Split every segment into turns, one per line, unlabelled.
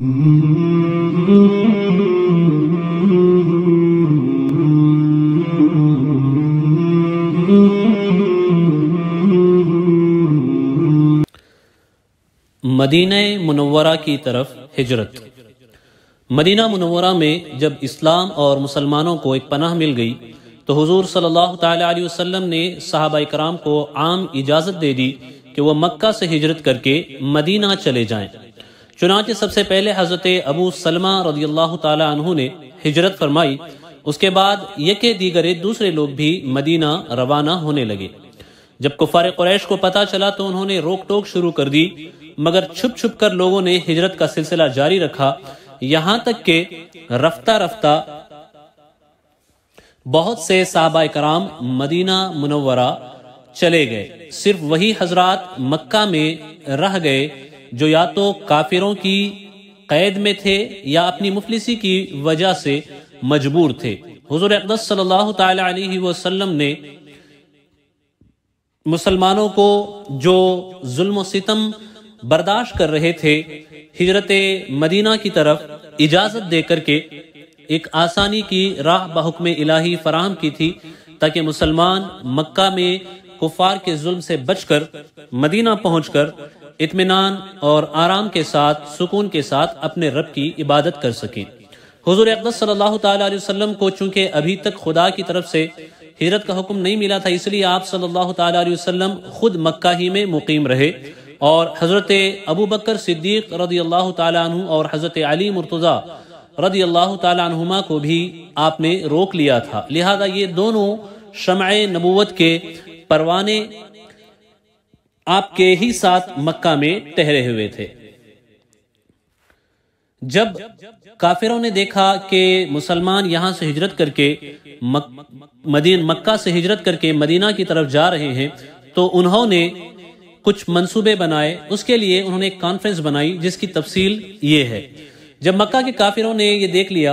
Medina Munawwara की तरफ हिजरत मदीना मुनवरा में जब इस्लाम और मुसलमानों को एक पनाह मिल गई तो हुजूर सल्लल्लाहु अलैहि वसल्लम ने साहबा कराम को आम इजाज़त दे दी कि वह मक्का से हिजरत करके मदीना चले जाएं। चुनाचे सबसे पहले हजरत अबू सलमा रजी अल्लाह तु ने हिजरत फरमाई उसके बाद यके दीगरे दूसरे लोग भी मदीना रवाना होने लगे जब कुफार कुरैश को पता चला तो उन्होंने रोक टोक शुरू कर दी मगर छुप छुप कर लोगों ने हिजरत का सिलसिला जारी रखा यहाँ तक के रफ्ता रफ्ता बहुत से साहबा कराम मदीना मुनवरा चले गए सिर्फ वही हजरात मक्का में रह गए जो या तो काफिरों की कैद में थे या अपनी मुफलिसी की वजह से मजबूर थे हजूर अकदस सल्लल्लाहु अलैहि वसल्लम ने मुसलमानों को जो जुल्म सितम बर्दाश्त कर रहे थे हिजरत मदीना की तरफ इजाज़त दे करके एक आसानी की राह बहुकम इलाही फराहम की थी ताकि मुसलमान मक्का में कुफार के जुल्म से बचकर मदीना पहुंचकर इतमान और आराम के साथ सुकून के साथ अपने रब की इबादत कर सकें हजूर अकदस सल्लाम को चूंकि अभी तक खुदा की तरफ से हिजरत का हुक्म नहीं मिला था इसलिए आप सल्लल्लाहु अलैहि वसल्लम खुद मक्का ही में मुकीम रहे और हज़रत अबू बकर सिद्दीक रदी अल्लाह तु और हज़रत अली मुर्तज़ा रदी अल्लाह तुमा को भी आपने रोक लिया था लिहाजा ये दोनों शमाय नबूत के परवाने आपके ही साथ मक्का में ठहरे हुए थे जब काफिरों ने देखा कि मुसलमान यहां से हिजरत करके मदीन मक्का से हिजरत करके मदीना की तरफ जा रहे हैं तो उन्होंने कुछ मंसूबे बनाए उसके लिए उन्होंने एक कॉन्फ्रेंस बनाई जिसकी तफसील ये है जब मक्का के काफिरों ने ये देख लिया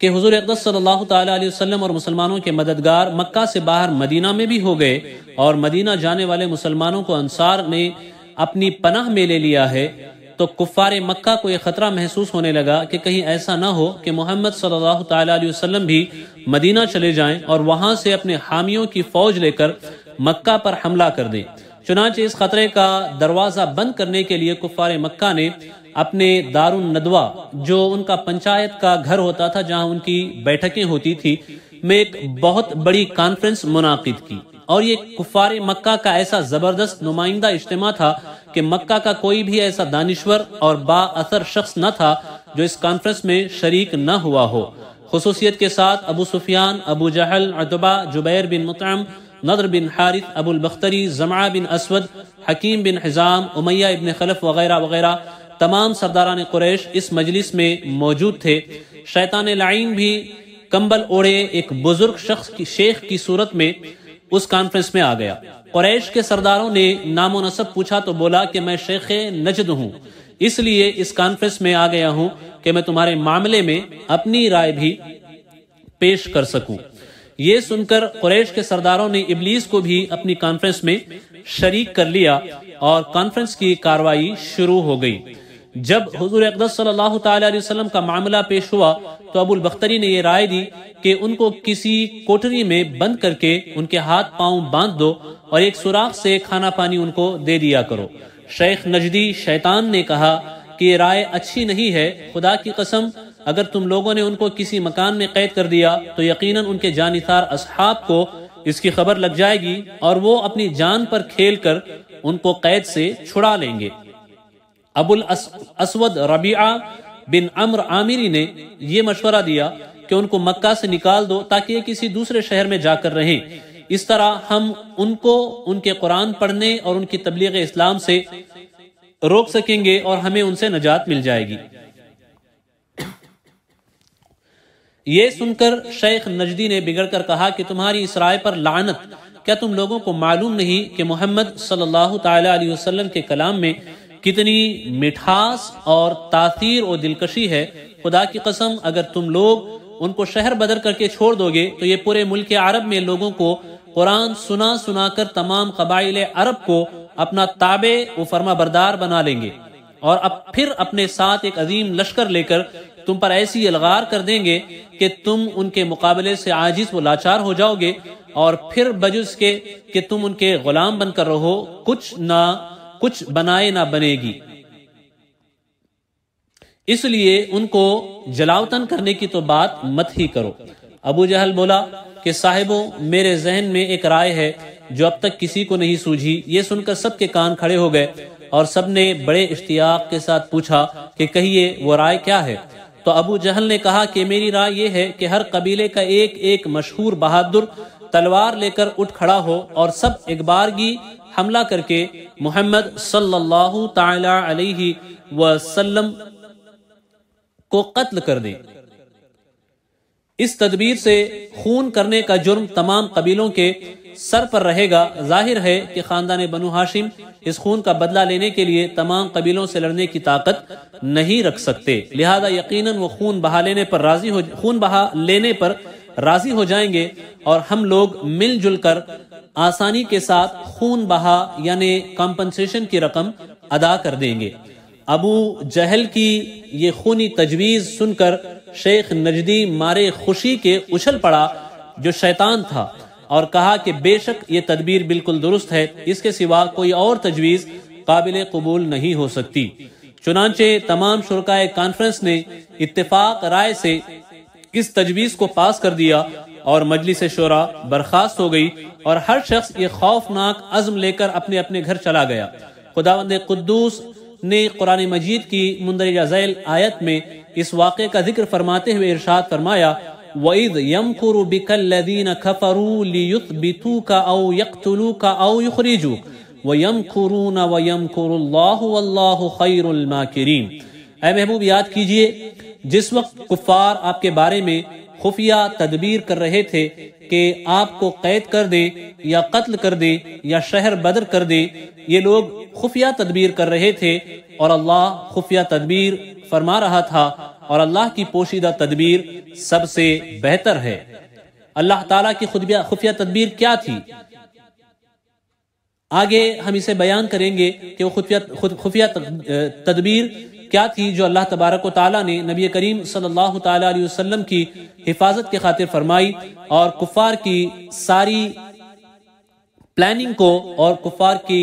कि हजूर अकदस सल्लल्लाहु अलैहि वसल्लम और मुसलमानों के मददगार मक्का से बाहर मदीना में भी हो गए और मदीना जाने वाले मुसलमानों को अंसार ने अपनी पनाह में ले लिया है तो कुफार मक्का को यह खतरा महसूस होने लगा कि कहीं ऐसा ना हो कि मोहम्मद सल्लल्लाहु अलैहि वसल्लम भी मदीना चले जाए और वहां से अपने हामियों की फौज लेकर मक्का पर हमला कर दे चुनाच इस खतरे का दरवाज़ा बंद करने के लिए कुफार मक्का ने अपने दारुन नदवा जो उनका पंचायत का घर होता था जहां उनकी बैठकें होती थी में एक बहुत बड़ी कॉन्फ्रेंस मुनाकिद की और ये कुफार मक्का का ऐसा जबरदस्त नुमाइंदा इज्तम था कि मक्का का कोई भी ऐसा दानश्वर और बाअसर शख्स न था जो इस कॉन्फ्रेंस में शरीक न हुआ हो खसूसियत के साथ अबू सुफियान अबू जहल अतबा जुबैर बिन मुतम नदर बिन हारित अबुल बख्तरी जमा बिन असवद हकीम बिन हज़ाम उमैया इबन खलफ वगैरह वगैरह तमाम सरदारान कुरैश इस मजलिस में मौजूद थे शैतान लाइन भी कंबल ओढ़े एक बुजुर्ग शख्स की शेख की सूरत में उस कॉन्फ्रेंस में आ गया कुरैश के सरदारों ने नामो नसब पूछा तो बोला कि मैं शेख नजद हूँ इसलिए इस कॉन्फ्रेंस में आ गया हूँ कि मैं तुम्हारे मामले में अपनी राय भी पेश कर सकूं ये सुनकर कुरैश के सरदारों ने इबलीस को भी अपनी कॉन्फ्रेंस में शरीक कर लिया और कॉन्फ्रेंस की कार्रवाई शुरू हो गई जब हजूर अकदस का मामला पेश हुआ तो अबुल बख्तरी ने यह राय दी कि उनको किसी कोठरी में बंद करके उनके हाथ पांव बांध दो और एक सुराख से खाना पानी उनको दे दिया करो शेख नजदी शैतान ने कहा कि ये राय अच्छी नहीं है खुदा की कसम अगर तुम लोगों ने उनको किसी मकान में कैद कर दिया तो यकीनन उनके जानिसार असहाब को इसकी खबर लग जाएगी और वो अपनी जान पर खेल कर उनको कैद से छुड़ा लेंगे अबुल असवद रबिया बिन अम्र आमिरी ने यह मशवरा दिया कि उनको मक्का से निकाल दो ताकि ये किसी दूसरे शहर में जाकर रहें इस तरह हम उनको उनके कुरान पढ़ने और उनकी तबलीग इस्लाम से रोक सकेंगे और हमें उनसे नजात मिल जाएगी ये सुनकर शेख नजदी ने बिगड़कर कहा कि तुम्हारी इस राय पर लानत क्या तुम लोगों को मालूम नहीं कि मोहम्मद सल्लल्लाहु अलैहि वसल्लम के कलाम में कितनी मिठास और तासीर और दिलकशी है खुदा की कसम अगर तुम लोग उनको शहर बदर करके छोड़ दोगे तो ये पूरे मुल्क अरब में लोगों को कुरान सुना सुना कर तमाम कबाइल अरब को अपना ताबे व फर्मा बरदार बना लेंगे और अब फिर अपने साथ एक अजीम लश्कर लेकर तुम पर ऐसी अलगार कर देंगे कि तुम उनके मुकाबले से आजिज व लाचार हो जाओगे और फिर बजुस के कि तुम उनके गुलाम बनकर रहो कुछ ना कुछ बनाए ना बनेगी इसलिए उनको जलावतन करने की तो बात मत ही करो अबू जहल बोला कि साहिबों मेरे जहन में एक राय है जो अब तक किसी को नहीं सूझी ये सुनकर सबके कान खड़े हो गए और सबने बड़े इश्तियाक के साथ पूछा कि कहिए वो राय क्या है तो अबू जहल ने कहा कि मेरी राय यह है कि हर कबीले का एक एक मशहूर बहादुर तलवार लेकर उठ खड़ा हो और सब एक बारगी हमला करके मोहम्मद सल्लल्लाहु अलैहि वसल्लम को कत्ल कर दें इस तदबीर से खून करने का जुर्म तमाम कबीलों के सर पर रहेगा जाहिर है कि खानदान बनु हाशिम इस खून का बदला लेने के लिए तमाम कबीलों से लड़ने की ताकत नहीं रख सकते लिहाजा यकीनन वो खून बहा लेने पर राजी हो खून बहा लेने पर राजी हो जाएंगे और हम लोग मिलजुल कर आसानी के साथ खून बहा यानी कॉम्पनसेशन की रकम अदा कर देंगे अबू जहल की ये खूनी तजवीज़ सुनकर शेख नजदी मारे खुशी के उछल पड़ा जो शैतान था और कहा कि बेशक ये तदबीर बिल्कुल दुरुस्त है इसके सिवा कोई और तजवीज़ काबिल कबूल नहीं हो सकती चुनाचे तमाम शुरा कॉन्फ्रेंस ने इतफाक राय से इस तजवीज को पास कर दिया और मजलिस शोरा बर्खास्त हो गई और हर शख्स ये खौफनाक अज़म लेकर अपने अपने घर चला गया खुदावंद कुदूस ने कुरान मजीद की मुंदरजा जैल आयत में इस वाक़े का जिक्र फरमाते हुए इरशाद फरमाया वईद का का व व ए महबूब याद कीजिए जिस वक्त कुफार आपके बारे में खुफिया तदबीर कर रहे थे कि आपको कैद कर दे या कत्ल कर दे या शहर बदर कर दे ये लोग खुफिया तदबीर कर रहे थे और अल्लाह खुफिया तदबीर फरमा रहा था और अल्लाह की पोशीदा तदबीर सबसे बेहतर है अल्लाह ताला की खुदबिया खुफिया तदबीर क्या थी आगे हम इसे बयान करेंगे कि वो खुफिया खुफिया तदबीर क्या थी जो अल्लाह तबारक ताली ने नबी करीम सल्लल्लाहु अलैहि वसल्लम की हिफाजत के खातिर फरमाई और कुफार की सारी प्लानिंग को और कुफार की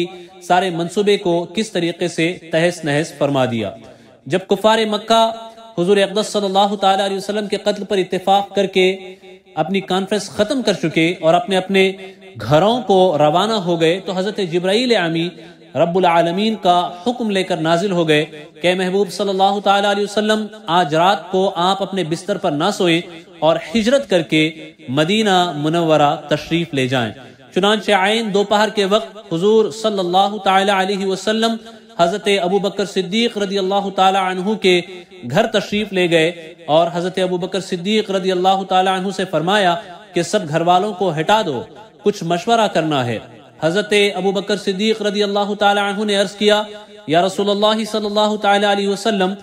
सारे मंसूबे को किस तरीके से तहस नहस फरमा दिया जब कुफार मक्का हजूर अकदस सल्लल्लाहु अलैहि वसल्लम के कत्ल पर इतफाक करके अपनी कॉन्फ्रेंस ख़त्म कर चुके और अपने अपने घरों को रवाना हो गए तो हज़रत जब्राईल आमी रब्बुलमीन का हुक्म लेकर नाजिल हो गए के महबूब सल्लल्लाहु अलैहि वसल्लम आज रात को आप अपने बिस्तर पर ना सोए और हिजरत करके मदीना मुनवरा तशरीफ ले जाए चुनाच आयन दोपहर के वक्त हजूर सल्लल्लाहु अलैहि वसल्लम हज़रत अबू बकर सिद्दीक रदी अल्लाह तु के घर तशरीफ ले गए और हज़रत अबू बकर सिद्दीक रदी अल्लाह तु से फरमाया कि सब घर वालों को हटा दो कुछ मशवरा करना है हज़रत अबू बकर सिद्दीक रदी अल्लाह तु ने अर्ज़ किया या रसूल सल्लल्लाहु अलैहि वसल्लम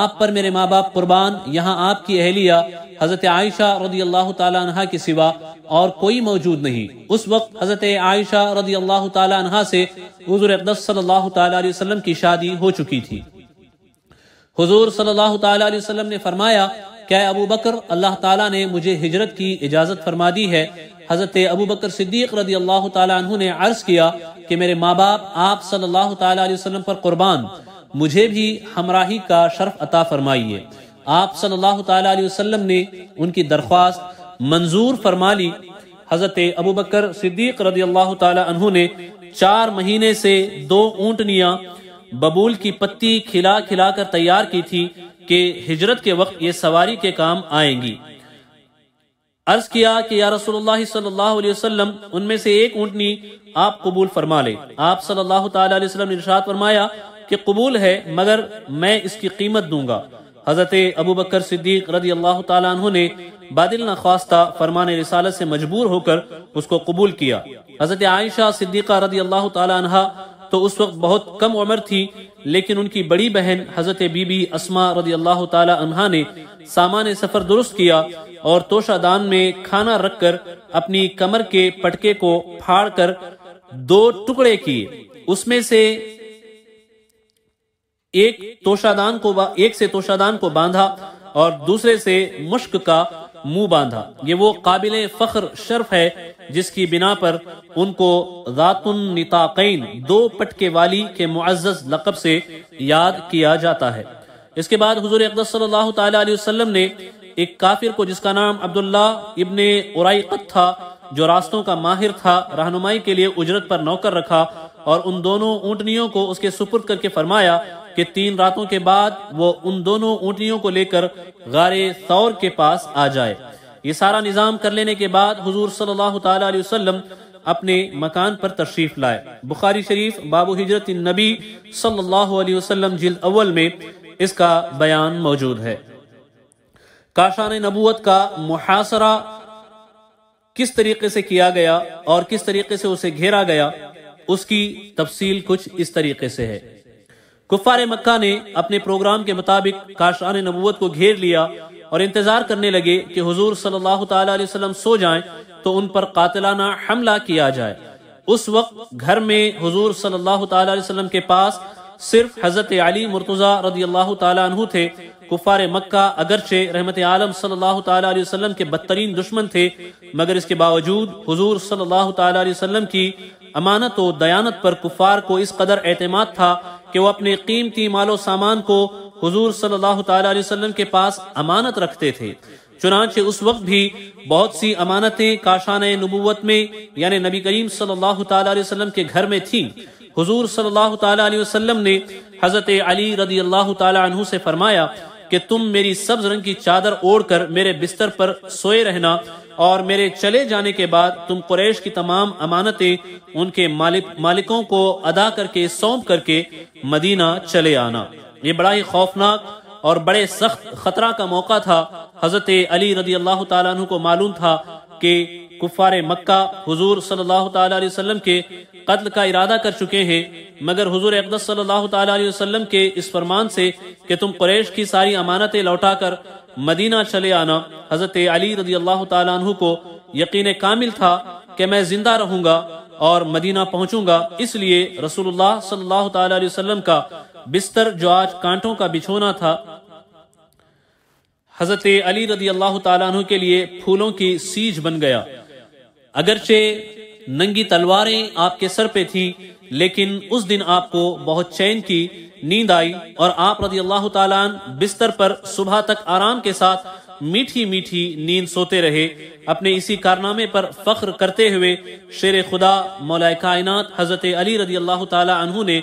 आप पर मेरे माँ बाप कुर्बान यहाँ आपकी अहलिया हज़रत आयशा रदी अल्लाह तहा के सिवा और कोई मौजूद नहीं उस वक्त हज़रत आयशा रदी अल्लाह तहा से हजूर अकदस सल्लल्लाहु अलैहि वसल्लम की शादी हो चुकी थी हजूर सल्लल्लाहु अलैहि ने फरमाया क्या अबू बकर अल्लाह तला ने मुझे हिजरत की इजाज़त फरमा दी है हज़रत अबू बकर सिद्दीक रदी अल्लाह तु ने अर्ज़ किया कि मेरे माँ बाप आप सल्लल्लाहु अलैहि वसल्लम पर कुरबान मुझे भी हमराही का शर्फ अता फरमाइए आप सल्लल्लाहु अलैहि वसल्लम ने उनकी दरख्वास्त मंजूर फरमा ली हज़रत अबू बकर सिद्दीक रदी अल्लाह तु ने चार महीने से दो ऊँटनियाँ बबूल की पत्ती खिला खिला कर तैयार की थी कि हिजरत के वक्त ये सवारी के काम आएंगी अर्ज किया कि या रसूलुल्लाह सल्लल्लाहु अलैहि वसल्लम उनमें से एक ऊँटनी आप कबूल फरमा ले आप सल्लल्लाहु अलैहि वसल्लम ने इरशाद फरमाया कि कबूल है मगर मैं इसकी कीमत दूंगा हजरत अबू बकर सिद्दीक रदी अल्लाह तु ने बादल नख्वास्ता फरमान रिसालत से मजबूर होकर उसको कबूल किया हजरत आयशा सिद्दीक़ा रदी अल्लाह तहा तो उस वक्त बहुत कम उम्र थी लेकिन उनकी बड़ी बहन हजरत बीबी असमा रदी अल्लाह तहा ने सामान सफ़र दुरुस्त किया और तोशादान में खाना रखकर अपनी कमर के पटके को फाड़कर दो टुकड़े किए उसमें से एक तोशादान को एक से तोशादान को बांधा और दूसरे से मुश्क का मुंह बांधा ये वो काबिल फख्र शर्फ है जिसकी बिना पर उनको रातुन निताकैन दो पटके वाली के मुआज़ लकब से याद किया जाता है इसके बाद हजूर अकदस सल्लल्लाहु अलैहि वसल्लम ने एक काफिर को जिसका नाम अब्दुल्ला इबन उराइकत था जो रास्तों का माहिर था रहनुमाई के लिए उजरत पर नौकर रखा और उन दोनों ऊँटनियों को उसके सुपुर्द करके फरमाया कि तीन रातों के बाद वो उन दोनों ऊँटनियों को लेकर गारे सौर के पास आ जाए ये सारा निज़ाम कर लेने के बाद हजूर सल्लल्लाहु अलैहि वसल्लम अपने मकान पर तशरीफ लाए बुखारी शरीफ बाबू हजरत नबी सल्लाम जिल अव्वल में इसका बयान मौजूद है काशान नबूत का मुहासरा किस तरीके से किया गया और किस तरीके से उसे घेरा गया उसकी तफसील कुछ इस तरीके से है कुफार मक्का ने अपने प्रोग्राम के मुताबिक काशान नबूत को घेर लिया और इंतजार करने लगे कि हुजूर सल्लल्लाहु अलैहि वसल्लम सो जाएं तो उन पर कातलाना हमला किया जाए उस वक्त घर में हुजूर सल्लल्लाहु अलैहि वसल्लम के पास सिर्फ हजरत अली मुर्तज़ा रदी अल्लाह तु थे कुफार मक्का अगरचे रहमत आलम सल्लल्लाहु अलैहि वसल्लम के बदतरीन दुश्मन थे मगर इसके बावजूद हुजूर सल्लल्लाहु अलैहि वसल्लम की अमानत और दयानत पर कुफार को इस कदर एतमाद था कि वह अपने कीमती मालो सामान को हजूर सल्लाम के पास अमानत रखते थे चुनाचे उस वक्त भी बहुत सी अमानतें काशान नबूवत में यानी नबी करीम सल्लल्लाहु अलैहि वसल्लम के घर में थीं हुजूर सल्लल्लाहु ताला अलैहि वसल्लम ने हज़रत अली रदी अल्लाह तु से फरमाया कि तुम मेरी सब्ज रंग की चादर ओढ़कर मेरे बिस्तर पर सोए रहना और मेरे चले जाने के बाद तुम कुरैश की तमाम अमानतें उनके मालिक मालिकों को अदा करके सौंप करके मदीना चले आना ये बड़ा ही खौफनाक और बड़े सख्त खतरा का मौका था हजरत अली रदी अल्लाह तु को मालूम था कि कुफार मक्का हुजूर सल्लल्लाहु अलैहि वसल्लम के कत्ल का इरादा कर चुके हैं मगर हुजूर अकदस सल्लल्लाहु अलैहि वसल्लम के इस फरमान से कि तुम कुरैश की सारी अमानतें लौटाकर मदीना चले आना हजरत अली रजी अल्लाह को यकीन कामिल था कि मैं जिंदा रहूंगा और मदीना पहुंचूंगा इसलिए रसूलुल्लाह सल्लल्लाहु अलैहि वसल्लम का बिस्तर जो आज कांटों का बिछोना था हजरत अली रदी अल्लाह तु के लिए फूलों की सीज बन गया अगरचे नंगी तलवारें आपके सर पे थी लेकिन उस दिन आपको बहुत चैन की नींद आई और आप रजी अल्लाह बिस्तर पर सुबह तक आराम के साथ मीठी मीठी नींद सोते रहे अपने इसी कारनामे पर फख्र करते हुए शेर खुदा मौलाए कायनात हजरत अली रजी अल्लाह तु ने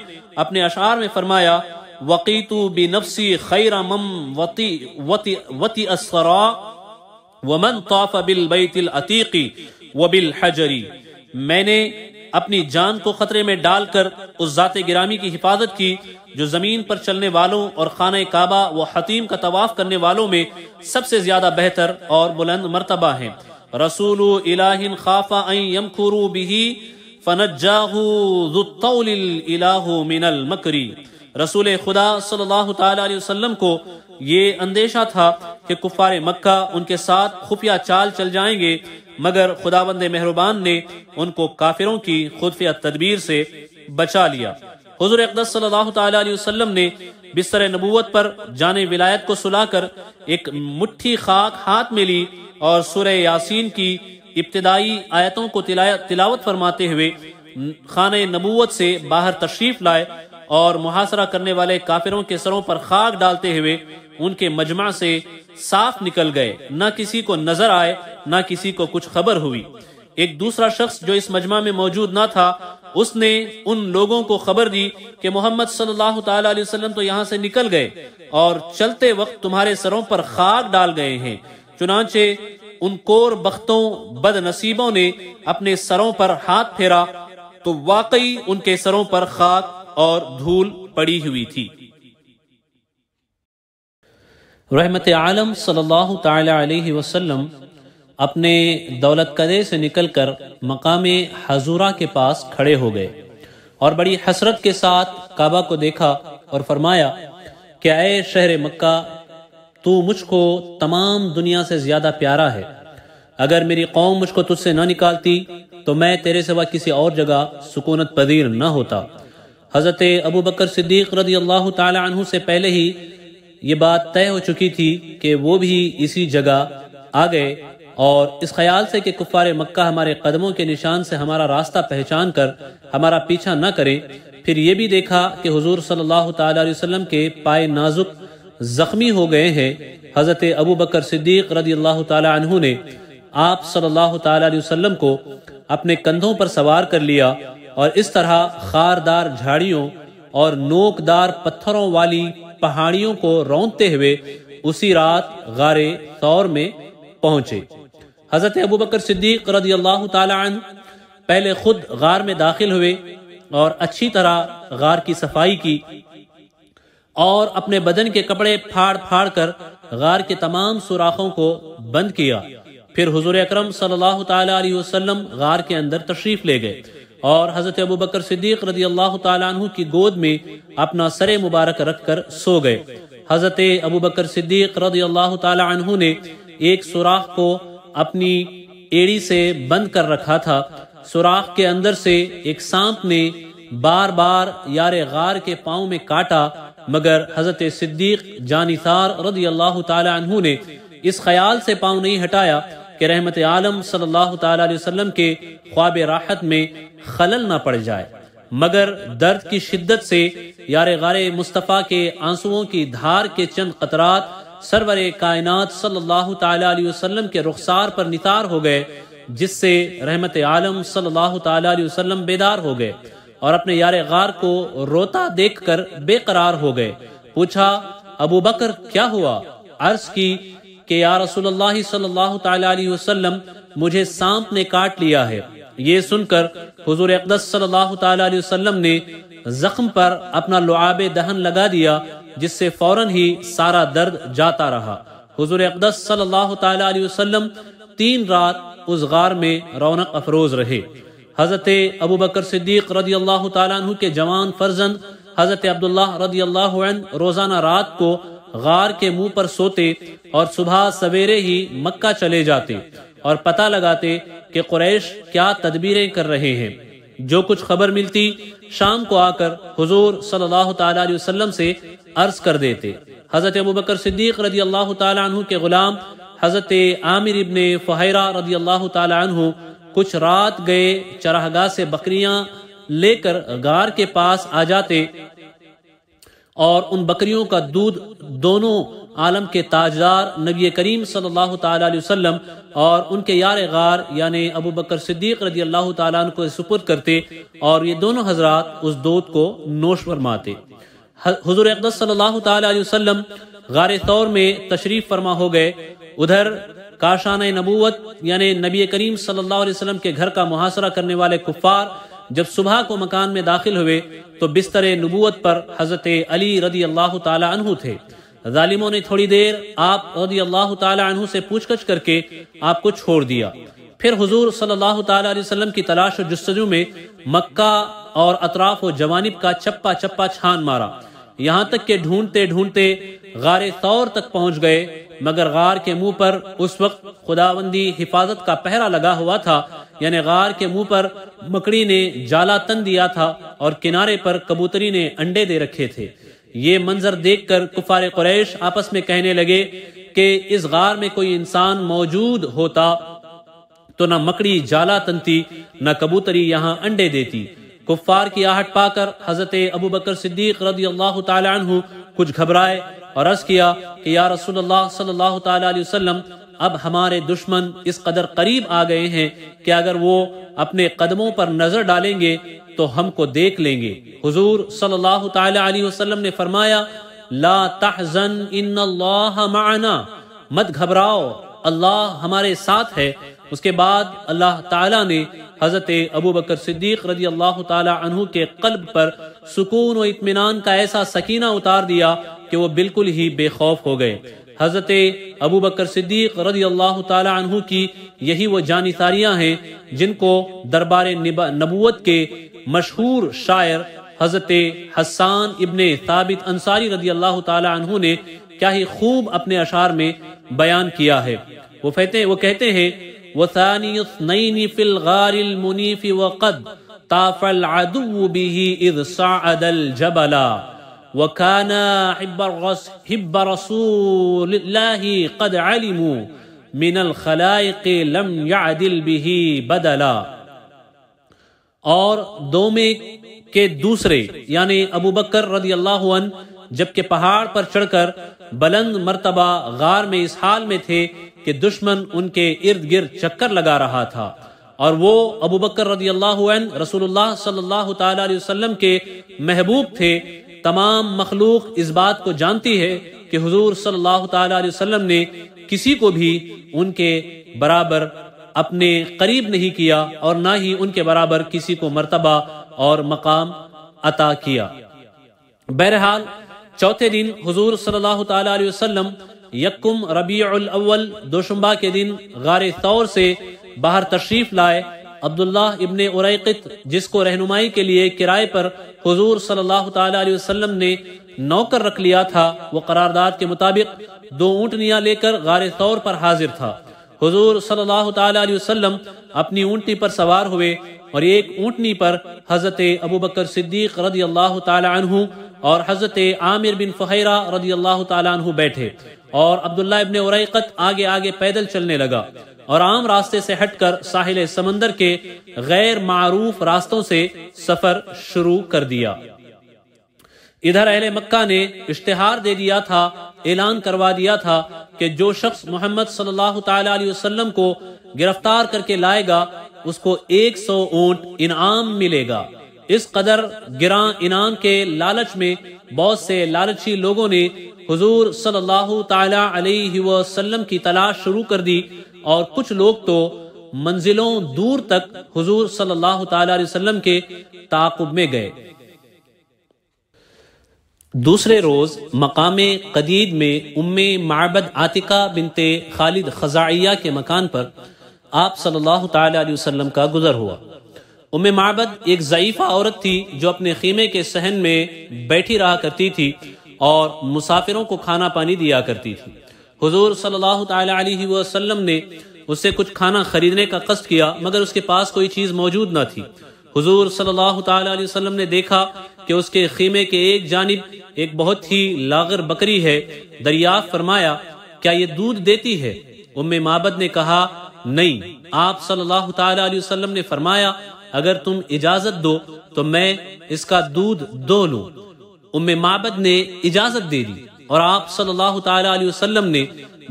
अपने अशार में फरमाया वकीतु बी नफसी खैरा मम वती वती वती असरा वमन तौफ बिल बैतिल अतीकी वबिल हजरी मैंने अपनी जान को खतरे में डालकर उस जाते गिरामी की हिफाजत की जो ज़मीन पर चलने वालों और खाने काबा व हतीम का तवाफ़ करने वालों में सबसे ज़्यादा बेहतर और बुलंद मरतबा है रसूल खाफा मिनल मकरी रसूल खुदा सल्लल्लाहु अलैहि वसल्लम को ये अंदेशा था कि कुफार मक्का उनके साथ खुफिया चाल चल जाएंगे मगर खुदाबंद मेहरबान ने उनको काफिरों की खुफिया तदबीर से बचा लिया हजूर अकदस वसल्लम ने बिस्तर नबूत पर जाने विलायत को सुलाकर एक मुठ्ठी खाक हाथ में ली और सुरह यासीन की इब्तदाई आयतों को तिलावत फरमाते हुए खान नबूत से बाहर तशरीफ लाए और मुहासरा करने वाले काफिरों के सरों पर खाक डालते हुए उनके मजमा से साफ निकल गए न किसी को नजर आए न किसी को कुछ खबर हुई एक दूसरा शख्स जो इस मजमा में मौजूद ना था उसने उन लोगों को खबर दी कि मोहम्मद सल्लल्लाहु अलैहि वसल्लम तो यहाँ से निकल गए और चलते वक्त तुम्हारे सरों पर खाक डाल गए हैं चुनाचे उन कोर बख्तों बद नसीबों ने अपने सरों पर हाथ फेरा तो वाकई उनके सरों पर खाक और धूल पड़ी हुई थी रहमत आलम सल्लल्लाहु अलैहि वसल्लम अपने दौलत कदे से निकलकर मकाम हजूरा के पास खड़े हो गए और बड़ी हसरत के साथ काबा को देखा और फरमाया कि आए शहर मक्का तू मुझको तमाम दुनिया से ज़्यादा प्यारा है अगर मेरी कौम मुझको तुझसे ना निकालती तो मैं तेरे सिवा किसी और जगह सुकूनत पदीर ना होता हज़रत अबू बकर सिद्दीक रदी अल्लाह तु से पहले ही ये बात तय हो चुकी थी कि वो भी इसी जगह आ गए और इस ख्याल से कि कुफार मक्का हमारे कदमों के निशान से हमारा रास्ता पहचान कर हमारा पीछा न करें फिर ये भी देखा कि हुजूर सल्लल्लाहु अलैहि वसल्लम के पाए नाजुक जख्मी हो गए हैं हज़रत अबू बकर सिद्दीक रदी अल्लाह तहु ने आप सल्लल्लाहु अलैहि वसल्लम को अपने कंधों पर सवार कर लिया और इस तरह खारदार झाड़ियों और नोकदार पत्थरों वाली पहाड़ियों को रोनते हुए उसी रात गारे सौर में पहुंचे हजरत अबू बकर सिद्दीक रदी अल्लाह तन पहले खुद गार में दाखिल हुए और अच्छी तरह गार की सफाई की और अपने बदन के कपड़े फाड़ फाड़ कर गार के तमाम सुराखों को बंद किया फिर हुजूर अकरम सल्लल्लाहु अलैहि वसल्लम गार के अंदर तशरीफ ले गए और हज़रत अबू बकर सिद्दीक रजी अल्लाह तु की गोद में अपना सरे मुबारक रख कर सो गए हज़रत अबू बकर सिद्दीक रजी अल्लाह तु ने एक सुराख को अपनी एड़ी से बंद कर रखा था सुराख के अंदर से एक सांप ने बार बार यार गार के पाओ में काटा मगर हज़रत सिद्दीक जानिसार रजी अल्लाह तु ने इस ख्याल से पाँव नहीं हटाया कि रहमत आलम सल्लल्लाहु अलैहि वसल्लम के ख्वाब राहत में खलल ना पड़ जाए मगर दर्द की शिद्दत से यार गार मुस्तफ़ा के आंसुओं की धार के चंद कतरात सरवर कायनात सल्लल्लाहु अलैहि वसल्लम के रुखसार पर नितार हो गए जिससे रहमत आलम सल्लल्लाहु अलैहि वसल्लम बेदार हो गए और अपने यार गार को रोता कर बेकरार हो गए पूछा अबू बकर क्या हुआ अर्ज की कि या रसूलुल्लाह सल्लल्लाहु अलैहि वसल्लम मुझे सांप ने काट लिया है ये सुनकर हुजूर अकदस सल्लल्लाहु अलैहि वसल्लम ने जख्म पर अपना लुआब दहन लगा दिया जिससे फौरन ही सारा दर्द जाता रहा हुजूर अकदस सल्लल्लाहु अलैहि वसल्लम तीन रात उस गार में रौनक अफरोज रहे हजरत अबू बकर सिद्दीक रदी अल्लाह तु के जवान फर्जंद हजरत अब्दुल्ला रदी अल्लाह रोजाना रात को गार के मुंह पर सोते और सुबह सवेरे ही मक्का चले जाते और पता लगाते कि कुरैश क्या तदबीरें कर रहे हैं जो कुछ खबर मिलती शाम को आकर हुजूर सल्लल्लाहु अलैहि वसल्लम से अर्ज कर देते हज़रत अबू बकर सिद्दीक रजी अल्लाह तु के गुलाम हज़रत आमिर इबन फ़हरा रदी अल्लाह तु कुछ रात गए चराहगाह से बकरियां लेकर गार के पास आ जाते और उन बकरियों का दूध दोनों आलम के ताजदार नबी करीम सल्लल्लाहु ताला वसल्लम और उनके यार गार यानि अबू बकर सिद्दीक रदी अल्लाह ताला को करते और ये दोनों हजरात उस दूध को नोश फरमाते हजूर अकदस सल्लल्लाहु गार तौर में तशरीफ़ फरमा हो गए उधर काशान नबूवत यानि नबी करीम सल्लाम के घर का मुहासरा करने वाले कुफ़ार जब सुबह को मकान में दाखिल हुए तो बिस्तर नबूत पर हज़रत अली रदी अल्लाह तु थे ालिमों ने थोड़ी देर आप रदी अल्लाह तहु से पूछगछ करके आपको छोड़ दिया फिर हजूर सल्लाम की तलाश और जस्तजू में मक्का और अतराफ व जवानब का चप्पा चप्पा छान मारा यहाँ तक के ढूंढते ढूंढते गारे तौर तक पहुंच गए मगर गार के मुंह पर उस वक्त खुदाबंदी हिफाजत का पहरा लगा हुआ था यानी गार के मुंह पर मकड़ी ने जाला तन दिया था और किनारे पर कबूतरी ने अंडे दे रखे थे ये मंजर देख कर कुफार कुरैश आपस में कहने लगे के इस गार में कोई इंसान मौजूद होता तो न मकड़ी जाला तनती न कबूतरी यहाँ अंडे देती कुफार की आहट पाकर हजरत अबू बकर सिद्दीक रदी अल्लाह तु कुछ घबराए और अर्ज किया कि या रसूल अल्लाह सल्लल्लाहु अलैहि वसल्लम अब हमारे दुश्मन इस कदर करीब आ गए हैं कि अगर वो अपने कदमों पर नजर डालेंगे तो हमको देख लेंगे हुजूर सल्लल्लाहु अलैहि वसल्लम ने फरमाया ला तहजन इन माना मत घबराओ अल्लाह हमारे साथ है उसके बाद अल्लाह ताला ने हज़रत अबू बकर सिद्दीक रजी अल्लाह तु के कल्ब पर सुकून और इतमान का ऐसा सकीना उतार दिया कि वो बिल्कुल ही बेखौफ हो गए हज़रत अबू बकर सिद्दीक रजी अल्लाह तु की यही वो जानिसारियाँ हैं जिनको दरबार नबूत के मशहूर शायर हज़रत हसान इबन साबित अंसारी रजी अल्लाह तु ने क्या ही खूब अपने अशार में बयान किया है वो कहते वो कहते हैं वसानी फिल गारिल मुनीफि वक़द ताफल अदु बिही इद सादल जबला वकाना हिब रसूल कद अलमू मिनल खलाइक लम यादिल बिही बदला और दो में के दूसरे यानी अबू बकर रदी अल्लाह जबकि पहाड़ पर चढ़कर बुलंद मर्तबा गार में इस हाल में थे कि दुश्मन उनके इर्द गिर्द चक्कर लगा रहा था और वो अबू बकर रजी अल्लाह रसूलुल्लाह सल्लल्लाहु अलैहि वसल्लम के महबूब थे तमाम मखलूक इस बात को जानती है कि हुजूर सल्लल्लाहु अलैहि वसल्लम ने किसी को भी उनके बराबर अपने करीब नहीं किया और ना ही उनके बराबर किसी को मर्तबा और मकाम अता किया बहरहाल चौथे दिन हुजूर सल्लल्लाहु अलैहि वसल्लम यकुम रबी अव्वल दोशुम्बा के दिन गार तौर से बाहर तशरीफ लाए अब्दुल्ला इबन उरैकित जिसको रहनुमाई के लिए किराए पर हुजूर सल्लल्लाहु अलैहि वसल्लम ने नौकर रख लिया था वो करारदाद के मुताबिक दो ऊँटनियाँ लेकर गार तौर पर हाजिर था हुजूर सल्लल्लाहु अलैहि वसल्लम अपनी ऊँटनी पर सवार हुए और एक ऊँटनी पर हज़रत अबू बकर सिद्दीक रदी अल्लाह तु और हज़रत आमिर बिन फ़हरा रदी अल्लाह तु बैठे और अब्दुल्ला इबन उत आगे आगे पैदल चलने लगा और आम रास्ते से हटकर साहिल समंदर के गैर मारूफ रास्तों से सफर शुरू कर दिया इधर अहले मक्का ने इश्तेहार दे दिया था ऐलान करवा दिया था कि जो शख्स मोहम्मद सल्लल्लाहु अलैहि वसल्लम को गिरफ्तार करके लाएगा उसको 100 ऊंट इनाम मिलेगा इस कदर गिरा इनाम के लालच में बहुत से लालची लोगों ने हुजूर सल्लल्लाहु ताला अलैहि वसल्लम की तलाश शुरू कर दी और कुछ लोग तो मंजिलों दूर तक हुजूर सल्लल्लाहु ताला अलैहि वसल्लम के ताकुब में गए दूसरे रोज मकाम कदीद में उम्मे माबद आतिका बिनते खालिद खजाइया के मकान पर आप सल्लल्लाहु ताला अलैहि वसल्लम का गुजर हुआ उम्मे माबद एक ज़यीफ़ा औरत थी जो अपने खीमे के सहन में बैठी रहा करती थी और मुसाफिरों को खाना पानी दिया करती थी हुजूर सल्लल्लाहु अलैहि वसल्लम ने उससे कुछ खाना खरीदने का कष्ट किया मगर उसके पास कोई चीज़ मौजूद न थी हुजूर सल्लल्लाहु अलैहि वसल्लम ने देखा कि उसके खीमे के एक जानब एक बहुत ही लागर बकरी है दरिया फरमाया क्या ये दूध देती है उम माबद ने कहा नहीं आप सल्लल्लाहु अलैहि वसल्लम ने फरमाया अगर तुम इजाजत दो तो मैं इसका दूध दो लू उम्मे माबद ने इजाजत दे दी और आप सल्लल्लाहु अलैहि वसल्लम ने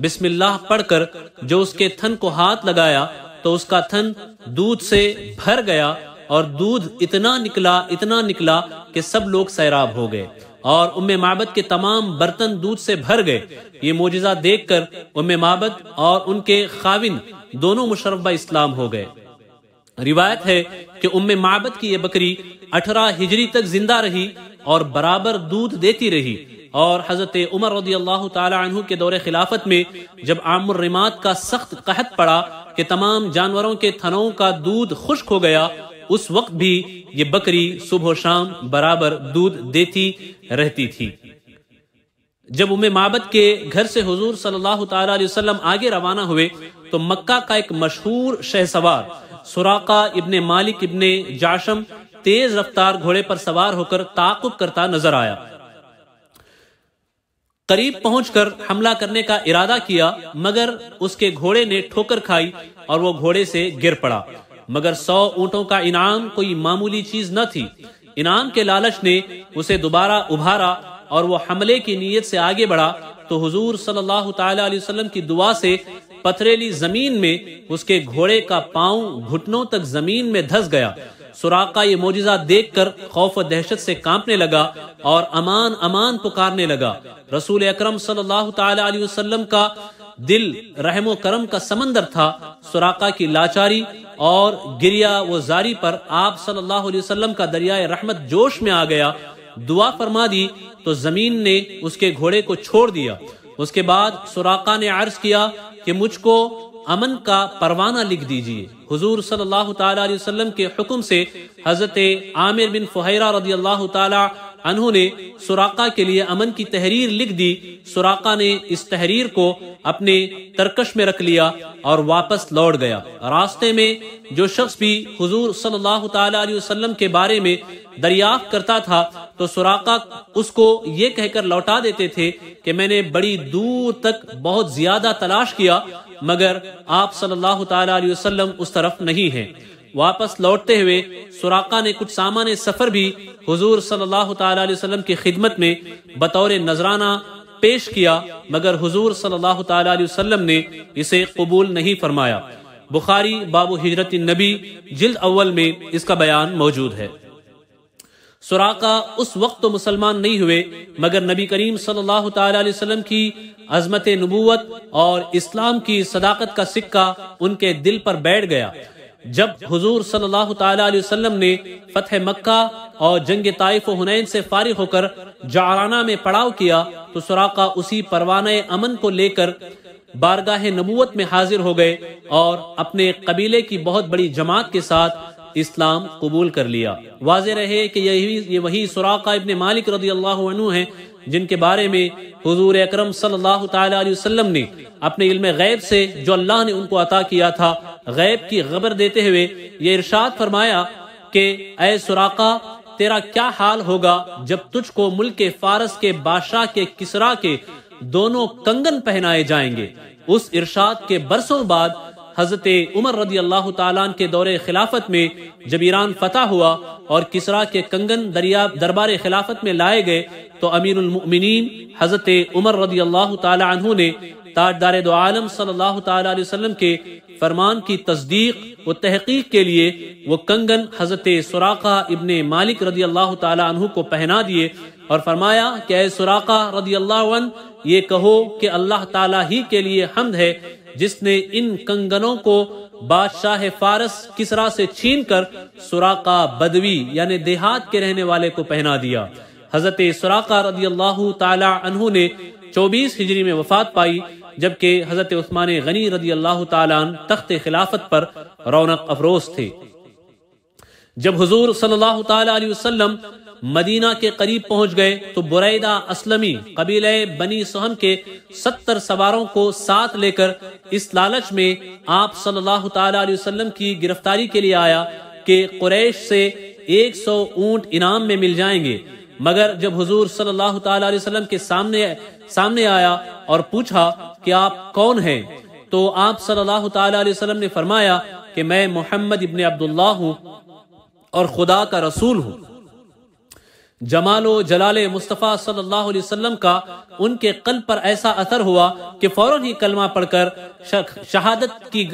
बिस्मिल्लाह पढ़कर जो उसके थन को हाथ लगाया तो उसका थन दूध से भर गया और दूध इतना निकला इतना निकला कि सब लोग सैराब हो गए और उम्म माबद के तमाम बर्तन दूध से भर गए ये मोजिजा देखकर उम्मे माबद और उनके खाविन दोनों मुशरबा इस्लाम हो गए रिवायत है कि उम्मे माबद की ये बकरी अठारह हिजरी तक जिंदा रही और बराबर दूध देती रही और हजरत उमर रदी अल्लाह तु के दौरे खिलाफत में जब आमरिमात का सख्त कहत पड़ा कि तमाम जानवरों के थनों का दूध खुश्क हो गया उस वक्त भी ये बकरी सुबह शाम बराबर दूध देती रहती थी जब उम्म माबद के घर से हजूर सल्लल्लाहु अलैहि आगे रवाना हुए तो मक्का का एक मशहूर शहसवार सुराका इब्ने मालिक इब्ने जाशम तेज रफ्तार घोड़े पर सवार होकर ताकुब करता नजर आया करीब पहुंचकर हमला करने का इरादा किया मगर उसके घोड़े ने ठोकर खाई और वो घोड़े से गिर पड़ा मगर सौ ऊंटों का इनाम कोई मामूली चीज न थी इनाम के लालच ने उसे दोबारा उभारा और वो हमले की नीयत से आगे बढ़ा तो हुजूर सल्लल्लाहु अलैहि वसल्लम की दुआ से पथरेली जमीन में उसके घोड़े का पांव घुटनों तक जमीन में धस गया सुराका ये मोजिजा देखकर खौफ और दहशत से कांपने लगा और अमान अमान पुकारने लगा रसूल अकरम सल्लल्लाहु अलैहि वसल्लम का दिल रहमो करम का समंदर था सुराका की लाचारी और गिरिया व जारी पर आप सल्लल्लाहु अलैहि वसल्लम का दरियाए रहमत जोश में आ गया दुआ फरमा दी तो जमीन ने उसके घोड़े को छोड़ दिया उसके बाद सुराका ने अर्ज किया कि मुझको अमन का परवाना लिख दीजिए हुजूर सल्लल्लाहु अलैहि वसल्लम के हुक्म से हजरत आमिर बिन फुहरा रदी अल्लाह अनहू ने सुराका के लिए अमन की तहरीर लिख दी सुराका ने इस तहरीर को अपने तरकश में रख लिया और वापस लौट गया रास्ते में जो शख्स भी हजूर सल्लल्लाहु के बारे में दरियाफ्त करता था तो सुराका उसको ये कहकर लौटा देते थे कि मैंने बड़ी दूर तक बहुत ज्यादा तलाश किया मगर आप सल्लल्लाहु अलैहि उस तरफ नहीं है वापस लौटते हुए सुराका ने कुछ सामान सफ़र भी हुजूर सल्लल्लाहु अलैहि वसल्लम की खिदमत में बतौर नजराना पेश किया मगर हुजूर सल्लल्लाहु अलैहि वसल्लम ने इसे कबूल नहीं फरमाया बुखारी बाबू हिजरत नबी जिल्द अव्वल में इसका बयान मौजूद है सुराका उस वक्त तो मुसलमान नहीं हुए मगर नबी करीम सल्लल्लाहु अलैहि वसल्लम की अजमत नबूवत और इस्लाम की सदाकत का सिक्का उनके दिल पर बैठ गया जब हुजूर सल्लल्लाहु अलैहि वसल्लम ने फतेह मक्का और जंग ताइफ हुनैन से फारिग होकर जाराना में पड़ाव किया तो सुराका उसी परवाने अमन को लेकर बारगाह नबूवत में हाजिर हो गए और अपने कबीले की बहुत बड़ी जमात के साथ इस्लाम कबूल कर लिया वाज रहे कि यही ये वही सुराका इबन मालिक रजी अल्लाह हैं जिनके बारे में हजूर अक्रम सल्लल्लाहु अलैहि वसल्लम ने अपने इल्म गैब से जो अल्लाह ने उनको अता किया था गैब की खबर देते हुए ये इरशाद फरमाया कि अय सुराका तेरा क्या हाल होगा जब तुझको मुल्क के फारस के बादशाह के किसरा के दोनों कंगन पहनाए जाएंगे उस इरशाद के बरसों बाद हजरत उमर रदी अल्लाह तन के दौरे खिलाफत में जब ईरान फतेह हुआ और किसरा के कंगन दरिया दरबार खिलाफत में लाए गए तो अमीरमिन हजरत उमर रदी अल्लाह तु ने ताजदार दो आलम सल्लाम के फरमान की तस्दीक व तहकीक के लिए वो कंगन हजरत सुराखा इबन मालिक रदी अल्लाह तु को पहना दिए और फरमाया कि रदी अल्लाह ये कहो कि अल्लाह ताला ही के लिए हमद है जिसने इन कंगनों को बादशाह फारस किसरा से छीन कर सुराका बदवी यानी देहात के रहने वाले को पहना दिया हजरत सुराका रदी अल्लाह तहु ने 24 हिजरी में वफात पाई जबकि हजरत उस्मान गनी रदी अल्लाह तख्त खिलाफत पर रौनक अफरोज थे जब हजूर सल्लल्लाहु अलैहि मदीना के करीब पहुंच गए तो बुरैदा असलमी कबीले बनी सहम के सत्तर सवारों को साथ लेकर इस लालच में आप सल्लल्लाहु अलैहि वसल्लम की गिरफ्तारी के लिए आया कि कुरैश से 100 ऊंट इनाम में मिल जाएंगे मगर जब हुजूर सल्लल्लाहु अलैहि वसल्लम के सामने सामने आया और पूछा कि आप कौन है तो आप सल्लाह तसलम ने फरमाया कि मैं मोहम्मद इबन अब्दुल्ला हूँ और खुदा का रसूल हूँ जमालो जलाल मुस्तफ़ा सल्लल्लाहु अलैहि वसल्लम का उनके कल पर ऐसा असर हुआ कि फौरन ही कलमा पढ़कर शहादत की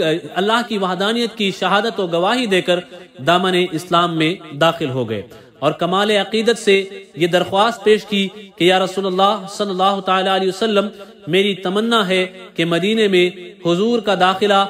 अल्लाह की वहदानियत की शहादत और गवाही देकर दामन इस्लाम में दाखिल हो गए और कमाल अकीदत से ये दरख्वास्त पेश की कि या रसूलुल्लाह सल्लल्लाहु अलैहि वसल्लम मेरी तमन्ना है कि मदीने में हुजूर का दाखिला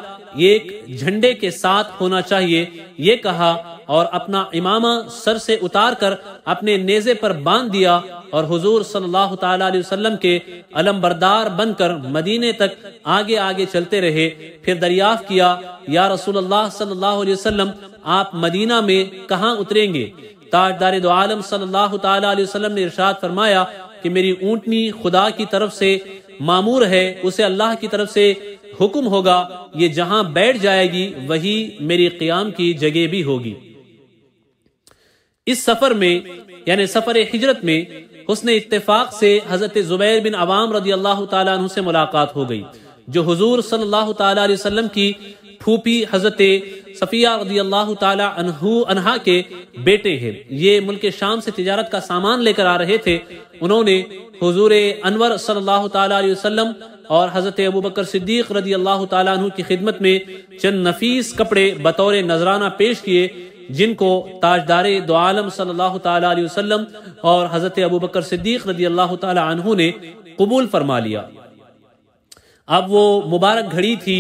एक झंडे के साथ होना चाहिए ये कहा और अपना इमामा सर से उतार कर अपने नेजे पर बांध दिया और हुजूर सल्लल्लाहु अलैहि वसल्लम के अलम्बरदार बनकर मदीने तक आगे आगे चलते रहे फिर दरियाफ किया या रसूलुल्लाह सल्लल्लाहु अलैहि वसल्लम आप मदीना में कहाँ उतरेंगे ताजदार दो आलम सल्लल्लाहु अलैहि वसल्लम ने इरशाद फरमाया कि मेरी ऊँटनी खुदा की तरफ से मामूर है उसे अल्लाह की तरफ से हुक्म होगा ये जहाँ बैठ जाएगी वही मेरी क्याम की जगह भी होगी इस सफर में यानी सफर हिजरत में हुसन इतफाक से हजरत जुबैर बिन अवाम रजी अल्लाह तु से मुलाकात हो गई जो हजूर सल्लल्लाहु की फूफी हजरत सफ़िया अल्लाह के बेटे हैं ये मुल्क शाम से तजारत का सामान लेकर आ रहे थे उन्होंने हजूर अनवर सल्लाम और हज़रत अबू बकर सिद्दीक रजी अल्लाह तु की खिदमत में चंद नफीस कपड़े बतौर नजराना पेश किए जिनको ताजदार दो आलम सल्लाम और हज़रत अबू बकर सिद्दीक रदी अल्लाह तु ने कबूल फरमा लिया अब वो मुबारक घड़ी थी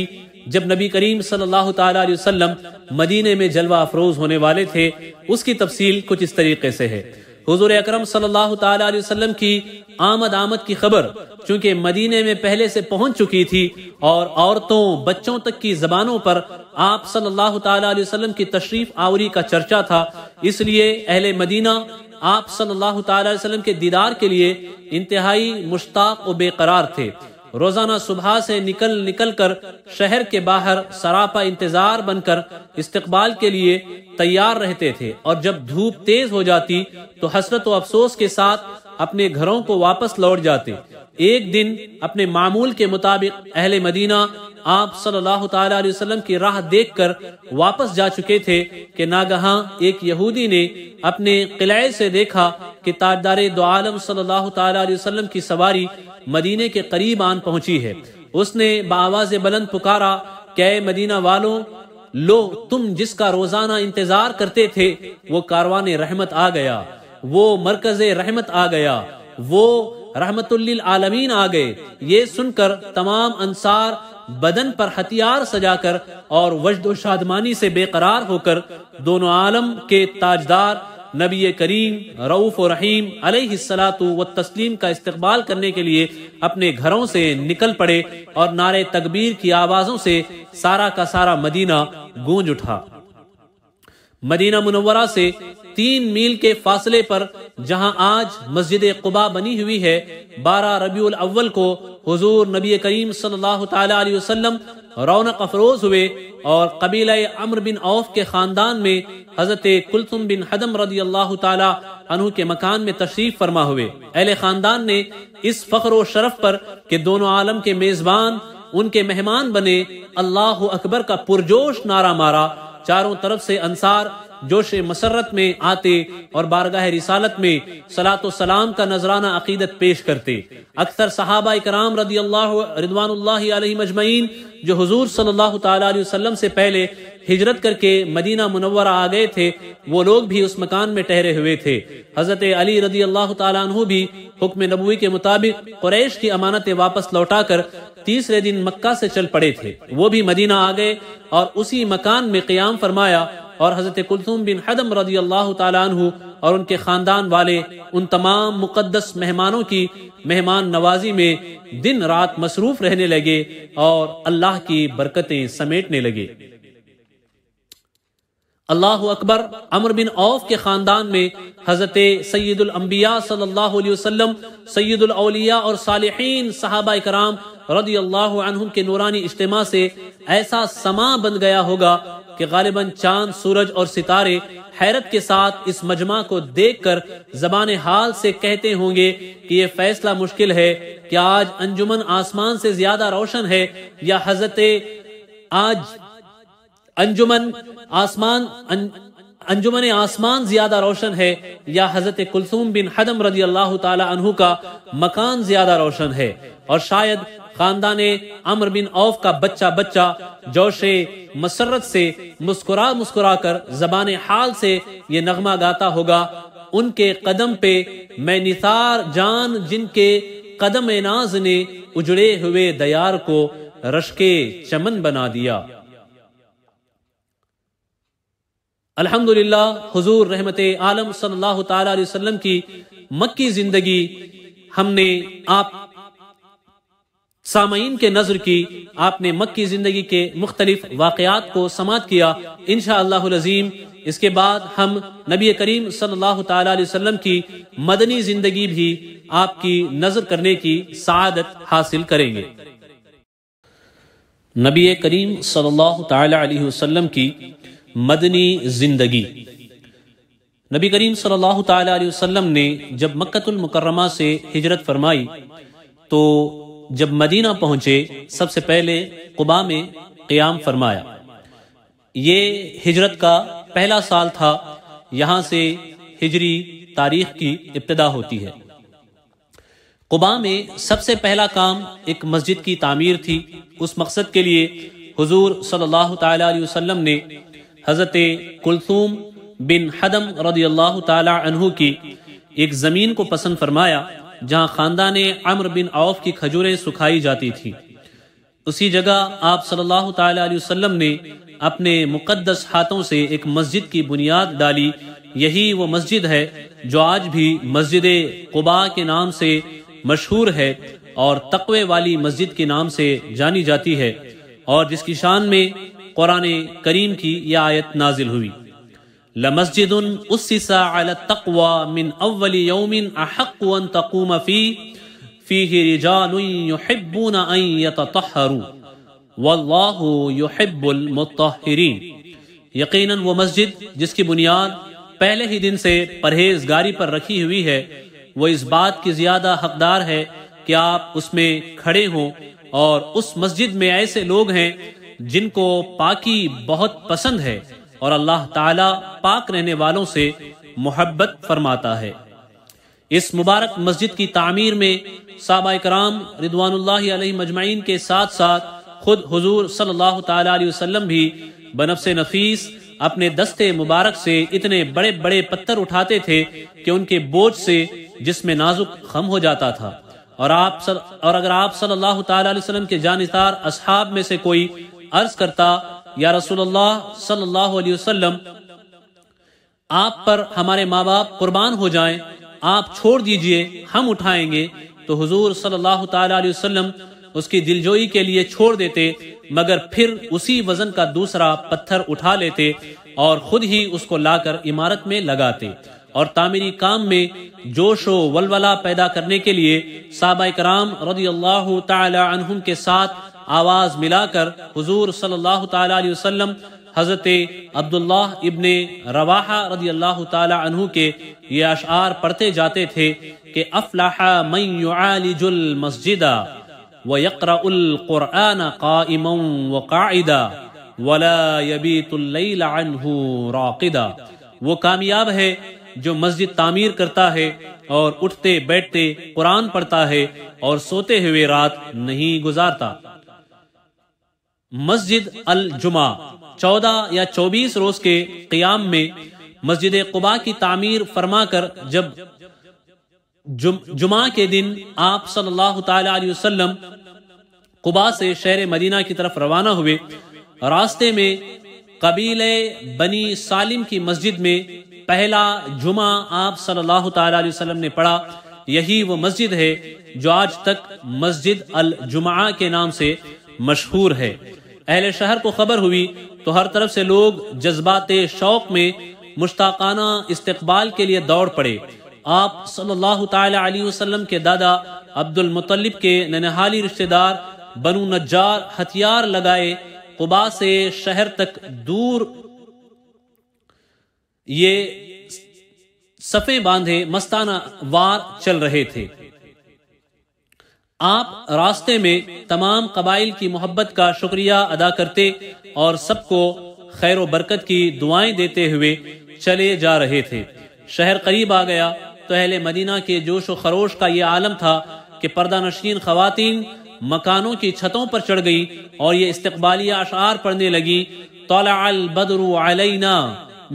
जब नबी करीम सल्लल्लाहु अलैहि वसल्लम मदीने में जलवा अफरोज होने वाले थे उसकी तफसील कुछ इस तरीके से है हजूर अक्रम सल्लल्लाहु अलैहि वसल्लम की आमद आमद की खबर चूंकि मदीने में पहले से पहुंच चुकी थी और औरतों बच्चों तक की जबानों पर आप सल्लल्लाहु अलैहि वसल्लम की तशरीफ आवरी का चर्चा था इसलिए अहले मदीना आप सल्लल्लाहु अलैहि वसल्लम के दीदार के लिए इंतहाई मुश्ताक और बेकरार थे रोजाना सुबह से निकल निकल कर शहर के बाहर सरापा इंतजार बनकर इस्तकबाल के लिए तैयार रहते थे और जब धूप तेज हो जाती तो हसरत व अफसोस के साथ अपने घरों को वापस लौट जाते एक दिन अपने मामूल के मुताबिक अहले मदीना आप सल्लल्लाहु अलैहि वसल्लम की राह देखकर वापस जा चुके थे कि नागहा एक यहूदी ने अपने किलाए से देखा कि ताजदार दो आलम सल्लल्लाहु अलैहि वसल्लम की सवारी मदीने के करीब आन पहुंची है उसने बावाज बुलंद पुकारा कै मदीना वालों लो तुम जिसका रोजाना इंतजार करते थे वो कारवान रहमत आ गया वो मरकज रहमत आ गया वो रहमतुल्लिल आलमीन आ गए ये सुनकर तमाम अंसार बदन पर हथियार सजाकर और वजद शादमानी से बेकरार होकर दोनों आलम के ताजदार नबी करीम रऊफ़ और रहीम अलैहिस्सलातु व तस्लीम का इस्तकबाल करने के लिए अपने घरों से निकल पड़े और नारे तकबीर की आवाज़ों से सारा का सारा मदीना गूंज उठा मदीना मुनवरा से तीन मील के फासले पर जहां आज मस्जिद कुबा बनी हुई है बारह रबी अव्वल को हजूर नबी करीम सल्लाम रौनक अफरोज हुए और कबीला अमर बिन औफ के ख़ानदान में हज़रत कुलसुम बिन हदम रदी अल्लाह अनु के मकान में तशरीफ़ फरमा हुए अहल ख़ानदान ने इस फ़ख्र शरफ पर के दोनों आलम के मेज़बान उनके मेहमान बने अल्लाह अकबर का पुरजोश नारा मारा चारों तरफ से अंसार जोश मसरत में आते और बारगाह रिसालत में सलात सलाम का नजराना अकीदत पेश करते अक्सर सहाबा कराम रदी अल्लाह रिदवान मजमैन जो हजूर सल्लल्लाहु अलैहि वसल्लम से पहले हिजरत करके मदीना मुनवरा आ गए थे वो लोग भी उस मकान में ठहरे हुए थे हजरत अली रदी अल्लाह तु भी हुक्म नबूई के मुताबिक कुरैश की अमानतें वापस लौटाकर तीसरे दिन मक्का से चल पड़े थे वो भी मदीना आ गए और उसी मकान में क्याम फरमाया और हजरत कुलसुम बिन हदम रदी अल्लाह तु और उनके खानदान वाले उन तमाम मुकदस मेहमानों की मेहमान नवाजी में दिन रात मसरूफ रहने लगे और अल्लाह की बरकतें समेटने लगे अल्लाह अकबर अमर बिन औफ के ख़ानदान में हज़रत सैदुलम्बिया सल्लल्लाहु सैदुलौलिया और सालहीन साहबा कराम रदी अल्लाह के नूरानी इज्तम से ऐसा समा बन गया होगा कि गालिबा चांद सूरज और सितारे हैरत के साथ इस मजमा को देख कर जबान हाल से कहते होंगे कि ये फैसला मुश्किल है कि आज अंजुमन आसमान से ज्यादा रोशन है या हजरत आज अंजुमन आसमान अं, अंजुमन आसमान ज्यादा रोशन है या हजरत कुलसूम बिन हदम रजी अल्लाह तु का मकान ज्यादा रोशन है और शायद खानदान अमर बिन औफ का बच्चा बच्चा जोश मसरत से मुस्कुरा मुस्कुरा कर जबान हाल से ये नगमा गाता होगा उनके कदम पे मैं निसार जान जिनके कदम नाज ने उजड़े हुए दयार को रश के चमन बना दिया अल्हम्दुलिल्लाह हुजूर रहमत आलम सल्लल्लाहु ताला अलैहि वसल्लम की मक्की जिंदगी हमने आप सामीन के नजर की आपने मक्की जिंदगी के मुख्तलिफ वाकयात को समाप्त किया इन शजीम इसके बाद हम नबी करीम सल्लल्लाहु ताला अलैहि वसल्लम की मदनी जिंदगी भी आपकी नजर करने की सादत हासिल करेंगे नबी करीम सल्लल्लाहु ताला अलैहि वसल्लम की मदनी ज़िंदगी नबी करीम सल्लल्लाहु अलैहि वसल्लम ने जब मक्कतुल मुकर्रमा से हिजरत फरमाई तो जब मदीना पहुंचे सबसे पहले कुबा में क्याम फरमाया ये हिजरत का पहला साल था यहाँ से हिजरी तारीख की इब्तदा होती है कुबा में सबसे पहला काम एक मस्जिद की तामीर थी उस मकसद के लिए हुजूर सल्लल्लाहु अलैहि वसल्लम ने हज़रत कुलसूम बिन हदम रदी अल्लाह तहु की एक ज़मीन को पसंद फरमाया जहाँ ख़ानदान अमर बिन औफ की खजूरें सुखाई जाती थी उसी जगह आप सल्लल्लाहु अलैहि वसल्लम ने अपने मुकद्दस हाथों से एक मस्जिद की बुनियाद डाली यही वो मस्जिद है जो आज भी मस्जिद कुबा के नाम से मशहूर है और तकवे वाली मस्जिद के नाम से जानी जाती है और जिसकी शान में कुरान करीम की यह आयत नाजिल हुई यकीन वो मस्जिद जिसकी बुनियाद पहले ही दिन से परहेजगारी पर रखी हुई है वो इस बात की ज़्यादा हकदार है कि आप उसमें खड़े हों और उस मस्जिद में ऐसे लोग हैं जिनको पाकी बहुत पसंद है और अल्लाह ताला पाक रहने वालों से मोहब्बत फरमाता है इस मुबारक मस्जिद की तामीर में साबा कराम रिदवान मजमाइन के साथ साथ खुद हजूर सल्लाम भी वसल्लम से नफीस अपने दस्ते मुबारक से इतने बड़े बड़े पत्थर उठाते थे कि उनके बोझ से जिसमें नाजुक खम हो जाता था और आप सर, और अगर आप सल्लल्लाहु अलैहि वसल्लम के जानदार असहाब में से कोई अर्ज करता या रसूल सल्लल्लाहु अलैहि वसल्लम आप पर हमारे माँ बाप कुर्बान हो जाएं आप छोड़ दीजिए हम उठाएंगे तो हुजूर सल्लल्लाहु अलैहि वसल्लम उसकी दिलजोई के लिए छोड़ देते मगर फिर उसी वजन का दूसरा पत्थर उठा लेते और खुद ही उसको लाकर इमारत में लगाते और तामीरी काम में जोशो वलवला पैदा करने के लिए साबा कराम रजी अल्लाह तुम के साथ आवाज़ मिलाकर हुजूर सल्लल्लाहु ताला अलैहि वसल्लम हज़रत अब्दुल्लाह इब्ने रवाहा रजी अल्लाह तु के ये अशार पढ़ते जाते थे कि अफलाहा युआलिजुल मस्जिदा व यकराउल क़ुरआन काइम व काइदा वला यबीतुल्लैल अनहु राकिदा वो कामयाब है जो मस्जिद तामीर करता है और उठते बैठते कुरान पढ़ता है और सोते हुए रात नहीं गुजारता मस्जिद अल जुमा चौदह या चौबीस रोज के क्याम में मस्जिद कुबा की तामीर कर जब जुमा के दिन आप सल्लल्लाहु अलैहि वसल्लम कुबा से शहर मदीना की तरफ रवाना हुए रास्ते में कबीले बनी सालिम की मस्जिद में पहला जुमा आप सल्लल्लाहु अलैहि वसल्लम ने पढ़ा यही वो मस्जिद है जो आज तक मस्जिद अल जुमा के नाम से मशहूर है अहले शहर को खबर हुई तो हर तरफ से लोग जज्बात शौक में मुश्ताकाना इस्तकबाल के लिए दौड़ पड़े आप सल्लल्लाहु अलैहि वसल्लम के दादा अब्दुल मुतलब के ननहाली रिश्तेदार बनु नज्जार हथियार लगाए कुबा से शहर तक दूर ये सफ़े बांधे मस्ताना वार चल रहे थे आप रास्ते में तमाम कबाइल की मोहब्बत का शुक्रिया अदा करते और सबको खैर बरकत की दुआएं देते हुए चले जा रहे थे शहर करीब आ गया तो अहले मदीना के जोश व खरोश का ये आलम था कि पर्दा नशीन खातन मकानों की छतों पर चढ़ गई और ये इस्तबाली अशार पढ़ने लगी तोलाल बदरू अलैना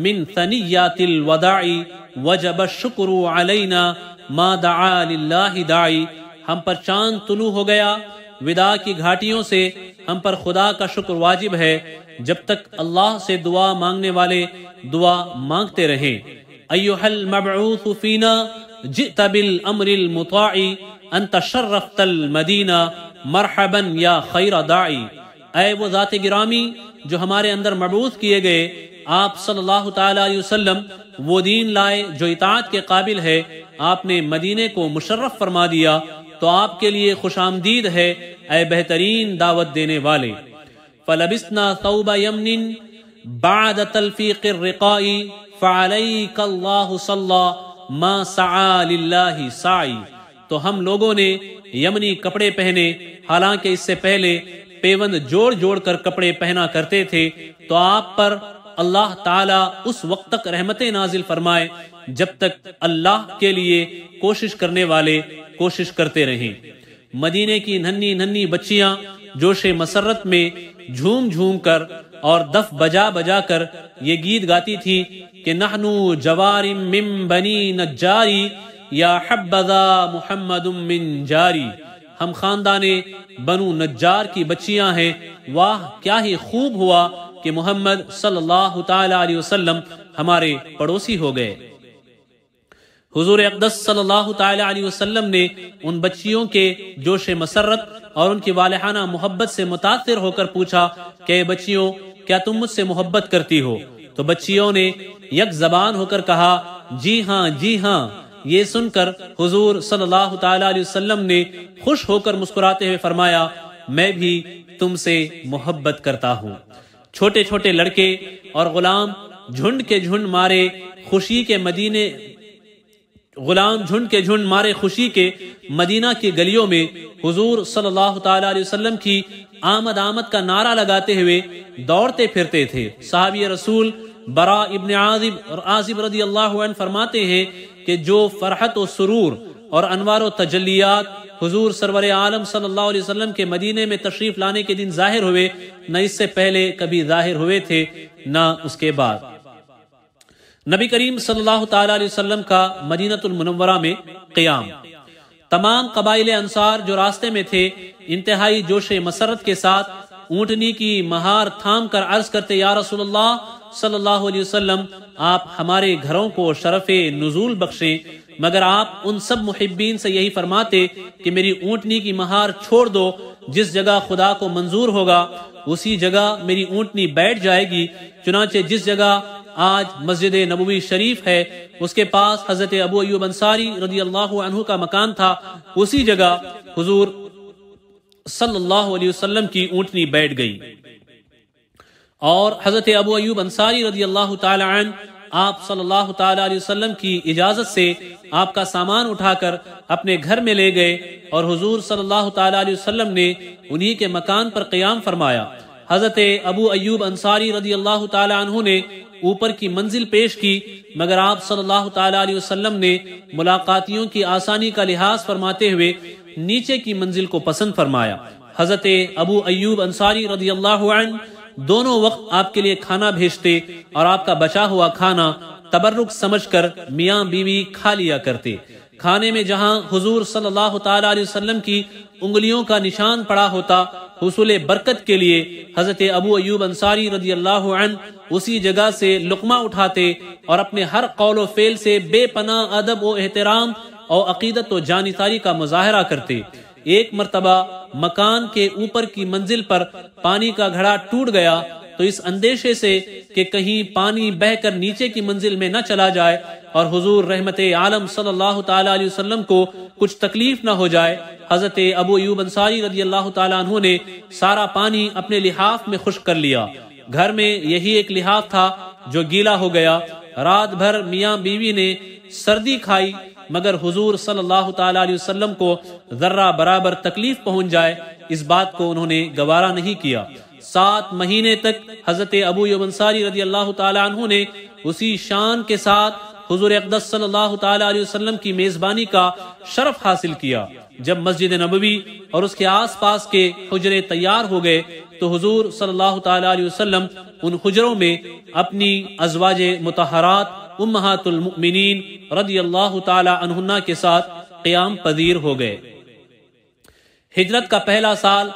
मिन सनियातिल वदाई वजब शुक्र अलैना मा दाई हम पर चांद तुलू हो गया विदा की घाटियों से हम पर खुदा का शुक्र वाजिब है जब तक अल्लाह से दुआ मांगने वाले दुआ मांगते रहे मदीना मरहबन या खैर वो गिरामी जो हमारे अंदर मबूस किए गए आप सल्लल्लाहु वो दीन लाए जो इतात के काबिल है आपने मदीने को मुशर्रफ फरमा दिया तो आपके लिए खुश आमदीद है ए बेहतरीन दावत देने वाले तो हम लोगों ने यमनी कपड़े पहने हालांकि इससे पहले पेवंद जोड़ जोड़ कर कपड़े पहना करते थे तो आप पर अल्लाह ताला उस वक्त तक रहमतें नाजिल फरमाए जब तक अल्लाह के लिए कोशिश करने वाले कोशिश करते रहे मदीने की नन्ही नन्ही बच्चियां जोश मसरत में झूम झूम कर और दफ बजा बजा कर ये गीत गाती थी कि नहनु जवारी मिम बनी नजारी या हब्बदा मोहम्मद मिन जारी हम खानदान बनु नज्जार की बच्चियां हैं वाह क्या ही खूब हुआ कि मोहम्मद सल्लल्लाहु अलैहि वसल्लम हमारे पड़ोसी हो गए हुजूर अकदस सल्लल्लाहु अलैहि वसल्लम ने उन बच्चियों के जोश मसरत और उनकी वालहाना मोहब्बत से मुतासर होकर पूछा कि बच्चियों क्या तुम मुझसे मोहब्बत करती हो तो बच्चियों ने यक जबान होकर कहा जी हाँ जी हाँ ये सुनकर हुजूर सल्लल्लाहु अलैहि वसल्लम ने खुश होकर मुस्कुराते हुए फरमाया मैं भी तुमसे मोहब्बत करता हूँ छोटे छोटे लड़के और गुलाम झुंड के झुंड मारे खुशी के मदीने गुलाम झुंड के झुंड मारे खुशी के मदीना की गलियों में हुजूर सल्लल्लाहु अलैहि वसल्लम की आमद आमद का नारा लगाते हुए दौड़ते फिरते थे साहबी रसूल बरा इबन आजिब और आजिब रदी अल्लाह फरमाते हैं कि जो फरहत और सुरूर और अनवार तजलियात हुजूर सरवर आलम सल्लल्लाहु अलैहि वसल्लम के मदीने में तशरीफ लाने के दिन जाहिर हुए न इससे पहले कभी जाहिर हुए थे न उसके बाद नबी करीम सल्लल्लाहु अलैहि वसल्लम का मदीनतुलमनवरा में क्याम तमाम कबाइल अंसार जो रास्ते में थे इंतहाई जोश मसरत के साथ ऊँटनी की महार थाम कर अर्ज करते या रसोल्ला सल्लल्लाहु अलैहि वसल्लम आप हमारे घरों को शरफ नजूल बख्शें मगर आप उन सब मुहिबीन से यही फरमाते कि मेरी ऊँटनी की महार छोड़ दो जिस जगह खुदा को मंजूर होगा उसी जगह मेरी ऊँटनी बैठ जाएगी चुनाचे जिस जगह आज मस्जिद नबी शरीफ है उसके पास हजरत अबू अयूब अंसारी रदी अल्लाह का मकान था उसी जगह हुजूर सल्लल्लाहु अलैहि वसल्लम की ऊँटनी बैठ गई और हजरत अबू अयूब अंसारी रजी अल्लाह तन आप सल्लल्लाहु अलैहि वसल्लम की इजाजत से आपका सामान उठाकर अपने घर में ले गए और हुजूर सल्लल्लाहु अलैहि वसल्लम ने उन्हीं के मकान पर क्याम फरमाया हजरत अबू अयूब अंसारी रजी अल्लाह तु ने ऊपर की मंजिल पेश की मगर आप सल्लल्लाहु अलैहि वसल्लम ने मुलाकातियों की आसानी का लिहाज फरमाते हुए नीचे की मंजिल को पसंद फरमाया हजरत अबू अयूब अंसारी रदी अल्लाह दोनों वक्त आपके लिए खाना भेजते और आपका बचा हुआ खाना तबर्रुक समझकर मियां बीवी खा लिया करते खाने में जहां हुजूर सल्लल्लाहु अलैहि वसल्लम की उंगलियों का निशान पड़ा होता हसूल बरकत के लिए हज़रत अबू अयूब अंसारी रजी अल्लाह उसी जगह से लुकमा उठाते और अपने हर कौल फेल से बेपना अदब व एहतराम और अकीदत व जानसारी का मुजाहरा करते एक मरतबा मकान के ऊपर की मंजिल पर पानी का घड़ा टूट गया तो इस अंदेशे से कि कहीं पानी बहकर नीचे की मंजिल में न चला जाए और हुजूर रहमत आलम सल्लल्लाहु ताला अलैहि वसल्लम को कुछ तकलीफ ना हो जाए हजरत अबू यूब अंसारी रजी अल्लाह तु ने सारा पानी अपने लिहाफ में खुश कर लिया घर में यही एक लिहाफ था जो गीला हो गया रात भर मियाँ बीवी ने सर्दी खाई मगर हुजूर सल्लल्लाहु अलैहि वसल्लम को जर्रा बराबर तकलीफ पहुंच जाए इस बात को उन्होंने गवारा नहीं किया सात महीने तक हज़रत अबू अबूसारी रजी अल्लाह तु ने उसी शान के साथ हुजूर सल्लल्लाहु अलैहि वसल्लम की मेज़बानी का शरफ हासिल किया जब मस्जिद नबवी और उसके आसपास के हजरे तैयार हो गए तो हुजूर सल्लल्लाहु अलैहि वसल्लम उन हजरों में अपनी अजवाज मतहरात उम्मातुलमिन रदी अल्लाह तन्ना के साथ क़्याम पदीर हो गए हिजरत का पहला साल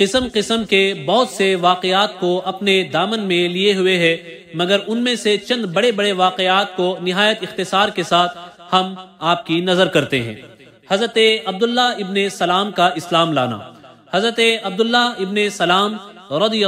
किस्म किस्म के बहुत से वाकयात को अपने दामन में लिए हुए है मगर उनमें से चंद बड़े बड़े वाकयात को नहायत इख्तसार के साथ हम आपकी नज़र करते हैं हज़रत अब्दुल्ला इबन सलाम का इस्लाम लाना हज़रत अब्दुल्ला इबन सलाम रदी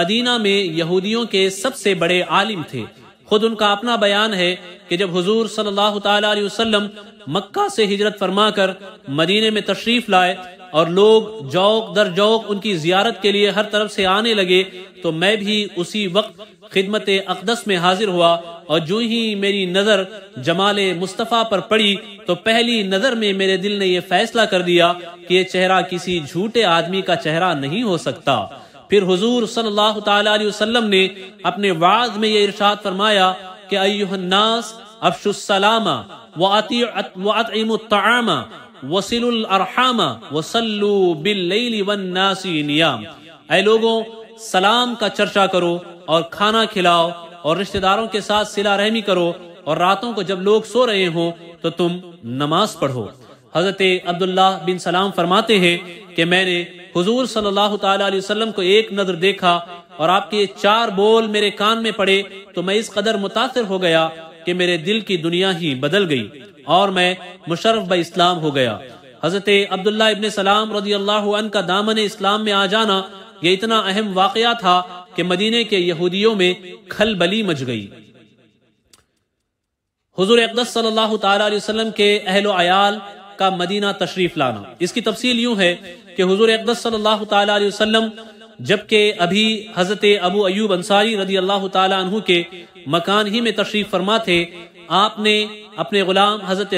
मदीना में यहूदियों के सबसे बड़े आलिम थे खुद उनका अपना बयान है कि जब हुजूर सल्लल्लाहु अलैहि वसल्लम मक्का से हिजरत फरमाकर मदीने में तशरीफ लाए और लोग जौक दर जौक उनकी जियारत के लिए हर तरफ से आने लगे तो मैं भी उसी वक्त खिदमत अकदस में हाजिर हुआ और जो ही मेरी नज़र जमाल मुस्तफ़ा पर पड़ी तो पहली नज़र में मेरे दिल ने यह फैसला कर दिया कि ये चेहरा किसी झूठे आदमी का चेहरा नहीं हो सकता फिर हुजूर सल्लल्लाहु अलैहि वसल्लम ने अपने वाज में ये इरशाद फरमाया कि अयुहन्नास अफशुसलामा लोगों सलाम का चर्चा करो और खाना खिलाओ और रिश्तेदारों के साथ सिला रहमी करो और रातों को जब लोग सो रहे हों तो तुम नमाज पढ़ो हजरत अब्दुल्ला बिन सलाम फरमाते हैं कि मैंने हुजूर सल्लल्लाहु अलैहि वसल्लम को एक नज़र देखा और आपके चार बोल मेरे कान में पड़े तो मैं इस कदर मुतासर हो गया कि मेरे दिल की दुनिया ही बदल गई और मैं मुशर्रफ ब इस्लाम हो गया हजरत अब्दुल्ला इबन सलाम रजी अल्लाह का दामन इस्लाम में आ जाना ये इतना अहम वाक़ था कि मदीने के यहूदियों में खलबली मच गई हजूर अकदस सल्लल्लाहु अलैहि वसल्लम के अहल आयाल का मदीना तशरीफ लाना इसकी तफसील यूं है कि हजूर अकदस सल्लल्लाहु अलैहि वसल्लम जबकि अभी हज़रत अबू अयूब अंसारी रदी अल्लाह तु के मकान ही में तशरीफ़ फरमा थे आपने अपने ग़ुलाम हज़रत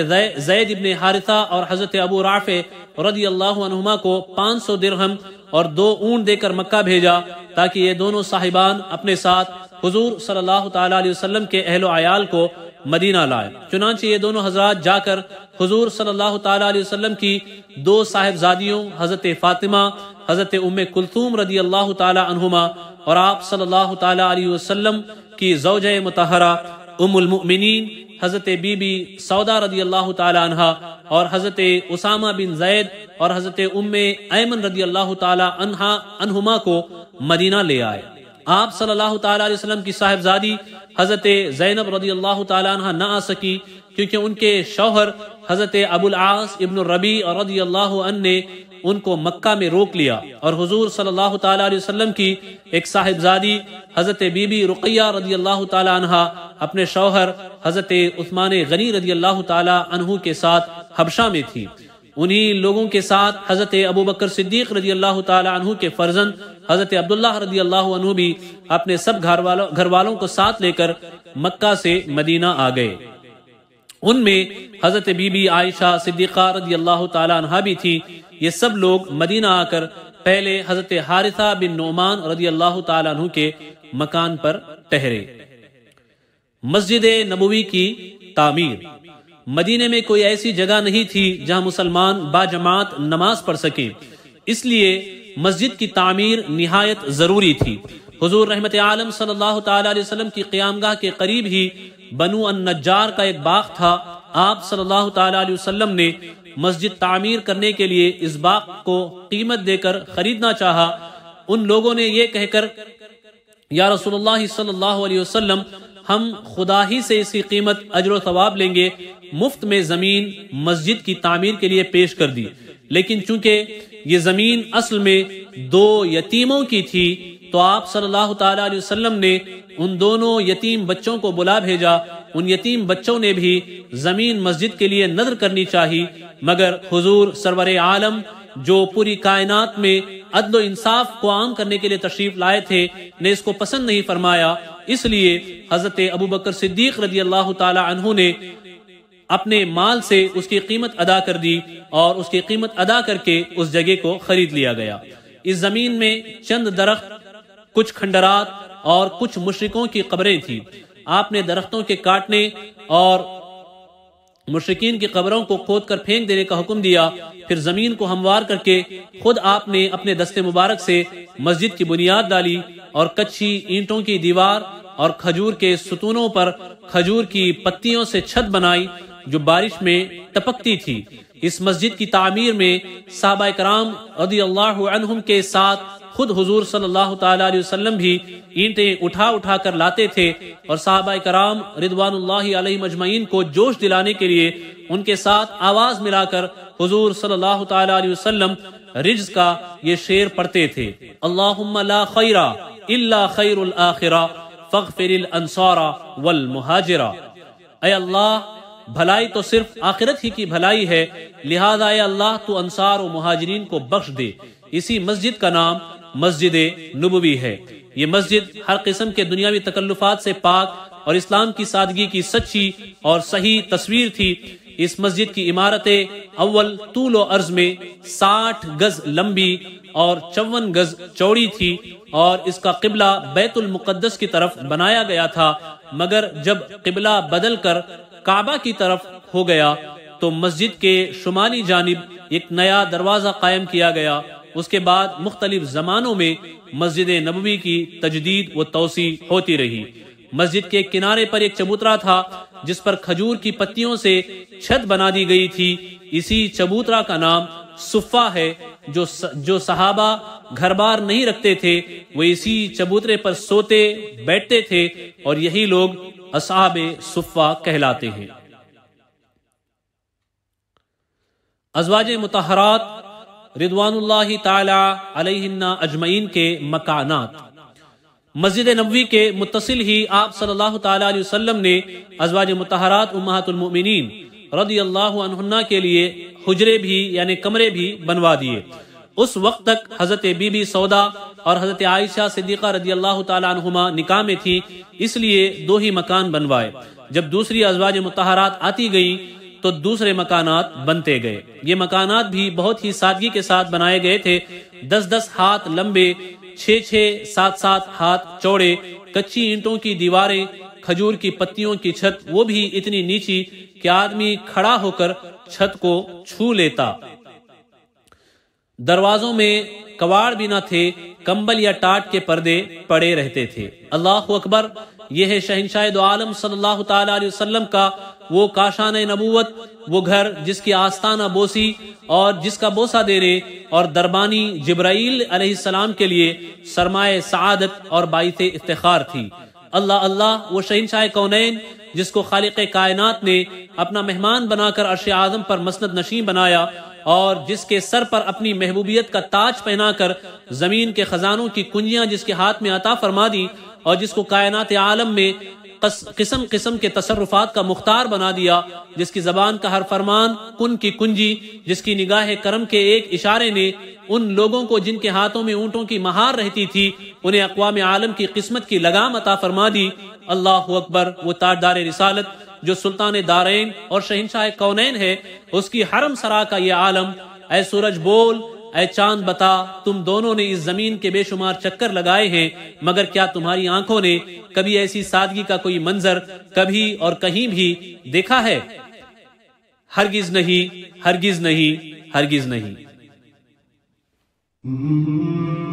जैद इबन हारिसा और हज़रत अबू राफ़े रदी अल्लाह को पाँच सौ दिरहम और दो ऊँट देकर मक्का भेजा ताकि ये दोनों साहिबान अपने साथ हजूर सल्लल्लाहु अलैहि के अहलो आयाल को मदीना लाए चुनाचे ये दोनों हजरात जाकर हजूर सल्लल्लाहु अलैहि वसल्लम की दो साहेबजादियों हज़रत फ़ातिमा हज़रत उम कुलतूम रदी अल्लाह तुमा और आप सल्लल्लाहु अलैहि वसल्लम की जोज मतहरा उमिन हज़रत बीबी सौदा रदी अल्लाह तहा और हज़रत उसामा बिन जैद और हज़रत उम ऐमन रदी अल्लाह तहा को मदीना ले आए आप सल्लल्लाहु अलैहि वसल्लम की साहेबजादी हज़रत जैनब रदी अल्लाह तहा न आ सकी क्योंकि उनके शौहर हजरत अबुल आस इब्न रबी और रदी अल्लाह ने उनको मक्का में रोक लिया और हुजूर सल्लल्लाहु अलैहि वसल्लम की एक साहिबजादी हजरत बीबी रुकैया रदी अल्लाह तहा अपने शौहर हजरत उस्मान गनी रदी अल्लाह तहु के साथ हबशा में थी उन्हीं लोगों के साथ हजरत अबू बकर सिद्दीक रजी अल्लाह तहु के फर्जन हजरत अब्दुल्ला रजी अल्लाह भी अपने सब घर वालों को साथ लेकर मक्का से मदीना आ गए उनमें हजरत बीबी आयशा सिद्दीक़ा रजी अल्लाह तहा भी थी ये सब लोग मदीना आकर पहले हजरत हारिसा बिन नोमान रजी अल्लाह तु के मकान पर ठहरे मस्जिद नबवी की तामीर मदीने में कोई ऐसी जगह नहीं थी जहां मुसलमान बाजमात नमाज पढ़ सके इसलिए मस्जिद की तामीर निहायत जरूरी थी हुजूर रहमत आलम सल्लल्लाहु अलैहि वसल्लम की क्यामगाह के करीब ही बनु अन्नजार का एक बाग था आप सल्लल्लाहु अलैहि वसल्लम ने मस्जिद तामीर करने के लिए इस बाग को कीमत देकर खरीदना चाहा उन लोगों ने ये कहकर या रसोल्ला सल्लल्लाहु अलैहि वसल्लम हम खुदा ही से इसकी कीमत अजर सवाब लेंगे मुफ्त में ज़मीन मस्जिद की तामीर के लिए पेश कर दी लेकिन चूंकि ये ज़मीन असल में दो यतीमों की थी तो आप सल्लल्लाहु अलैहि वसल्लम ने उन दोनों यतीम बच्चों को बुला भेजा उन यतीम बच्चों ने भी जमीन मस्जिद के लिए नजर करनी चाहिए मगर हजूर सरवर आलम जो पूरी कायनात में अदल इंसाफ को आम करने के लिए तशरीफ लाए थे ने इसको पसंद नहीं फरमाया इसलिए हजरत अबू बकर सिद्दीक रजी अल्लाह तु ने अपने माल से उसकी कीमत अदा कर दी और उसकी कीमत अदा करके उस जगह को खरीद लिया गया इस जमीन में चंद दरख्त कुछ खंडरात और कुछ मुशरकों की कब्रें थी आपने दरख्तों के काटने और मुशरकिन की कब्रों को खोद कर फेंक देने का हुक्म दिया फिर जमीन को हमवार करके खुद आपने अपने दस्ते मुबारक से मस्जिद की बुनियाद डाली और कच्ची ईंटों की दीवार और खजूर के सुतूनों पर खजूर की पत्तियों से छत बनाई जो बारिश में टपकती थी इस मस्जिद की तामीर में साहबा कराम के साथ खुद हुजूर सल्लल्लाहु अलैहि वसल्लम भी ईंटें उठा उठा कर लाते थे और साहबा कराम रिदवान को जोश दिलाने के लिए उनके साथ आवाज मिलाकर हुजूर सल्लल्लाहु अलैहि वसल्लम रिज का ये शेर पढ़ते थे अल्लाहरा खैरा वल मुहाजिरा अल्लाह भलाई तो सिर्फ आखिरत ही की भलाई है लिहाजा अल्लाह तो अंसार और महाजरीन को बख्श दे इसी मस्जिद का नाम मस्जिद नबवी है ये मस्जिद हर किस्म के दुनियावी तकल्लुफात से पाक और इस्लाम की सादगी की सच्ची और सही तस्वीर थी इस मस्जिद की इमारतें अव्वल तूल अर्ज में 60 गज लंबी और चौवन गज चौड़ी थी और इसका किबला बैतुल मुकद्दस की तरफ बनाया गया था मगर जब किबला बदल कर काबा की तरफ हो गया तो मस्जिद के शुमाली जानब एक नया दरवाज़ा कायम किया गया उसके बाद मुख्तलिफ जमानों में मस्जिद नबी की तजदीद व तोसी होती रही मस्जिद के किनारे पर एक चबूतरा था जिस पर खजूर की पत्तियों से छत बना दी गई थी इसी चबूतरा का नाम सुफा है जो स, जो सहाबा घर बार नहीं रखते थे वो इसी चबूतरे पर सोते बैठते थे और यही लोग असहाब सुफा कहलाते हैं अजवाज मतहरात रिदवान तला अजमैन के मकानात मस्जिद नबी के मुतसिल ही आप सल्लल्लाहु अलैहि वसल्लम ने अजवाज मतहरात उम्मातुलमिन रदी अल्लाह के लिए हजरे भी यानी कमरे भी बनवा दिए उस वक्त तक हजरत बीबी सौदा और हजरत आयशा सिद्दीक़ा रदी अल्लाह तुमा निका में थी इसलिए दो ही मकान बनवाए जब दूसरी अजवाज मतहरात आती गई तो दूसरे मकानात बनते गए ये मकानात भी बहुत ही सादगी के साथ बनाए गए थे दस दस हाथ लंबे छ छ सात सात हाथ चौड़े कच्ची ईंटों की दीवारें खजूर की पत्तियों की छत वो भी इतनी नीची कि आदमी खड़ा होकर छत को छू लेता दरवाजों में कवाड़ भी ना थे कंबल या टाट के पर्दे पड़े रहते थे अल्लाह अकबर यह है शहनशाह आलम सल्लल्लाहु अलैहि वसल्लम का वो काशान नबूवत वो घर जिसकी आस्ताना बोसी और जिसका बोसा देने और दरबानी जब्राइल अलैहिस्सलाम के लिए सरमाए सदत और बाइत इफ्तार थी अल्लाह अल्लाह वो शहनशाह कौनैन जिसको खालिक कायनात ने अपना मेहमान बनाकर अरश आजम पर मसनद नशी बनाया और जिसके सर पर अपनी महबूबियत का ताज पहनाकर जमीन के खजानों की कुंजियां जिसके हाथ में अता फरमा दी और जिसको कायनात आलम में किस्म किस्म के तसरुफात का मुख्तार बना दिया जिसकी जबान का हर फरमान कुन की कुंजी जिसकी निगाह करम के एक इशारे ने उन लोगों को जिनके हाथों में ऊँटों की महार रहती थी उन्हें अकवाम आलम की किस्मत की लगाम अता फरमा दी अल्लाह अकबर वो ताजदार रिसालत जो सुल्तान दारैन और शहनशाह कौनैन है उसकी हरम सरा का ये आलम ए सूरज बोल ए चांद बता तुम दोनों ने इस जमीन के बेशुमार चक्कर लगाए हैं मगर क्या तुम्हारी आंखों ने कभी ऐसी सादगी का कोई मंजर कभी और कहीं भी देखा है हरगिज नहीं हरगिज नहीं हरगिज नहीं, हरगिज नहीं।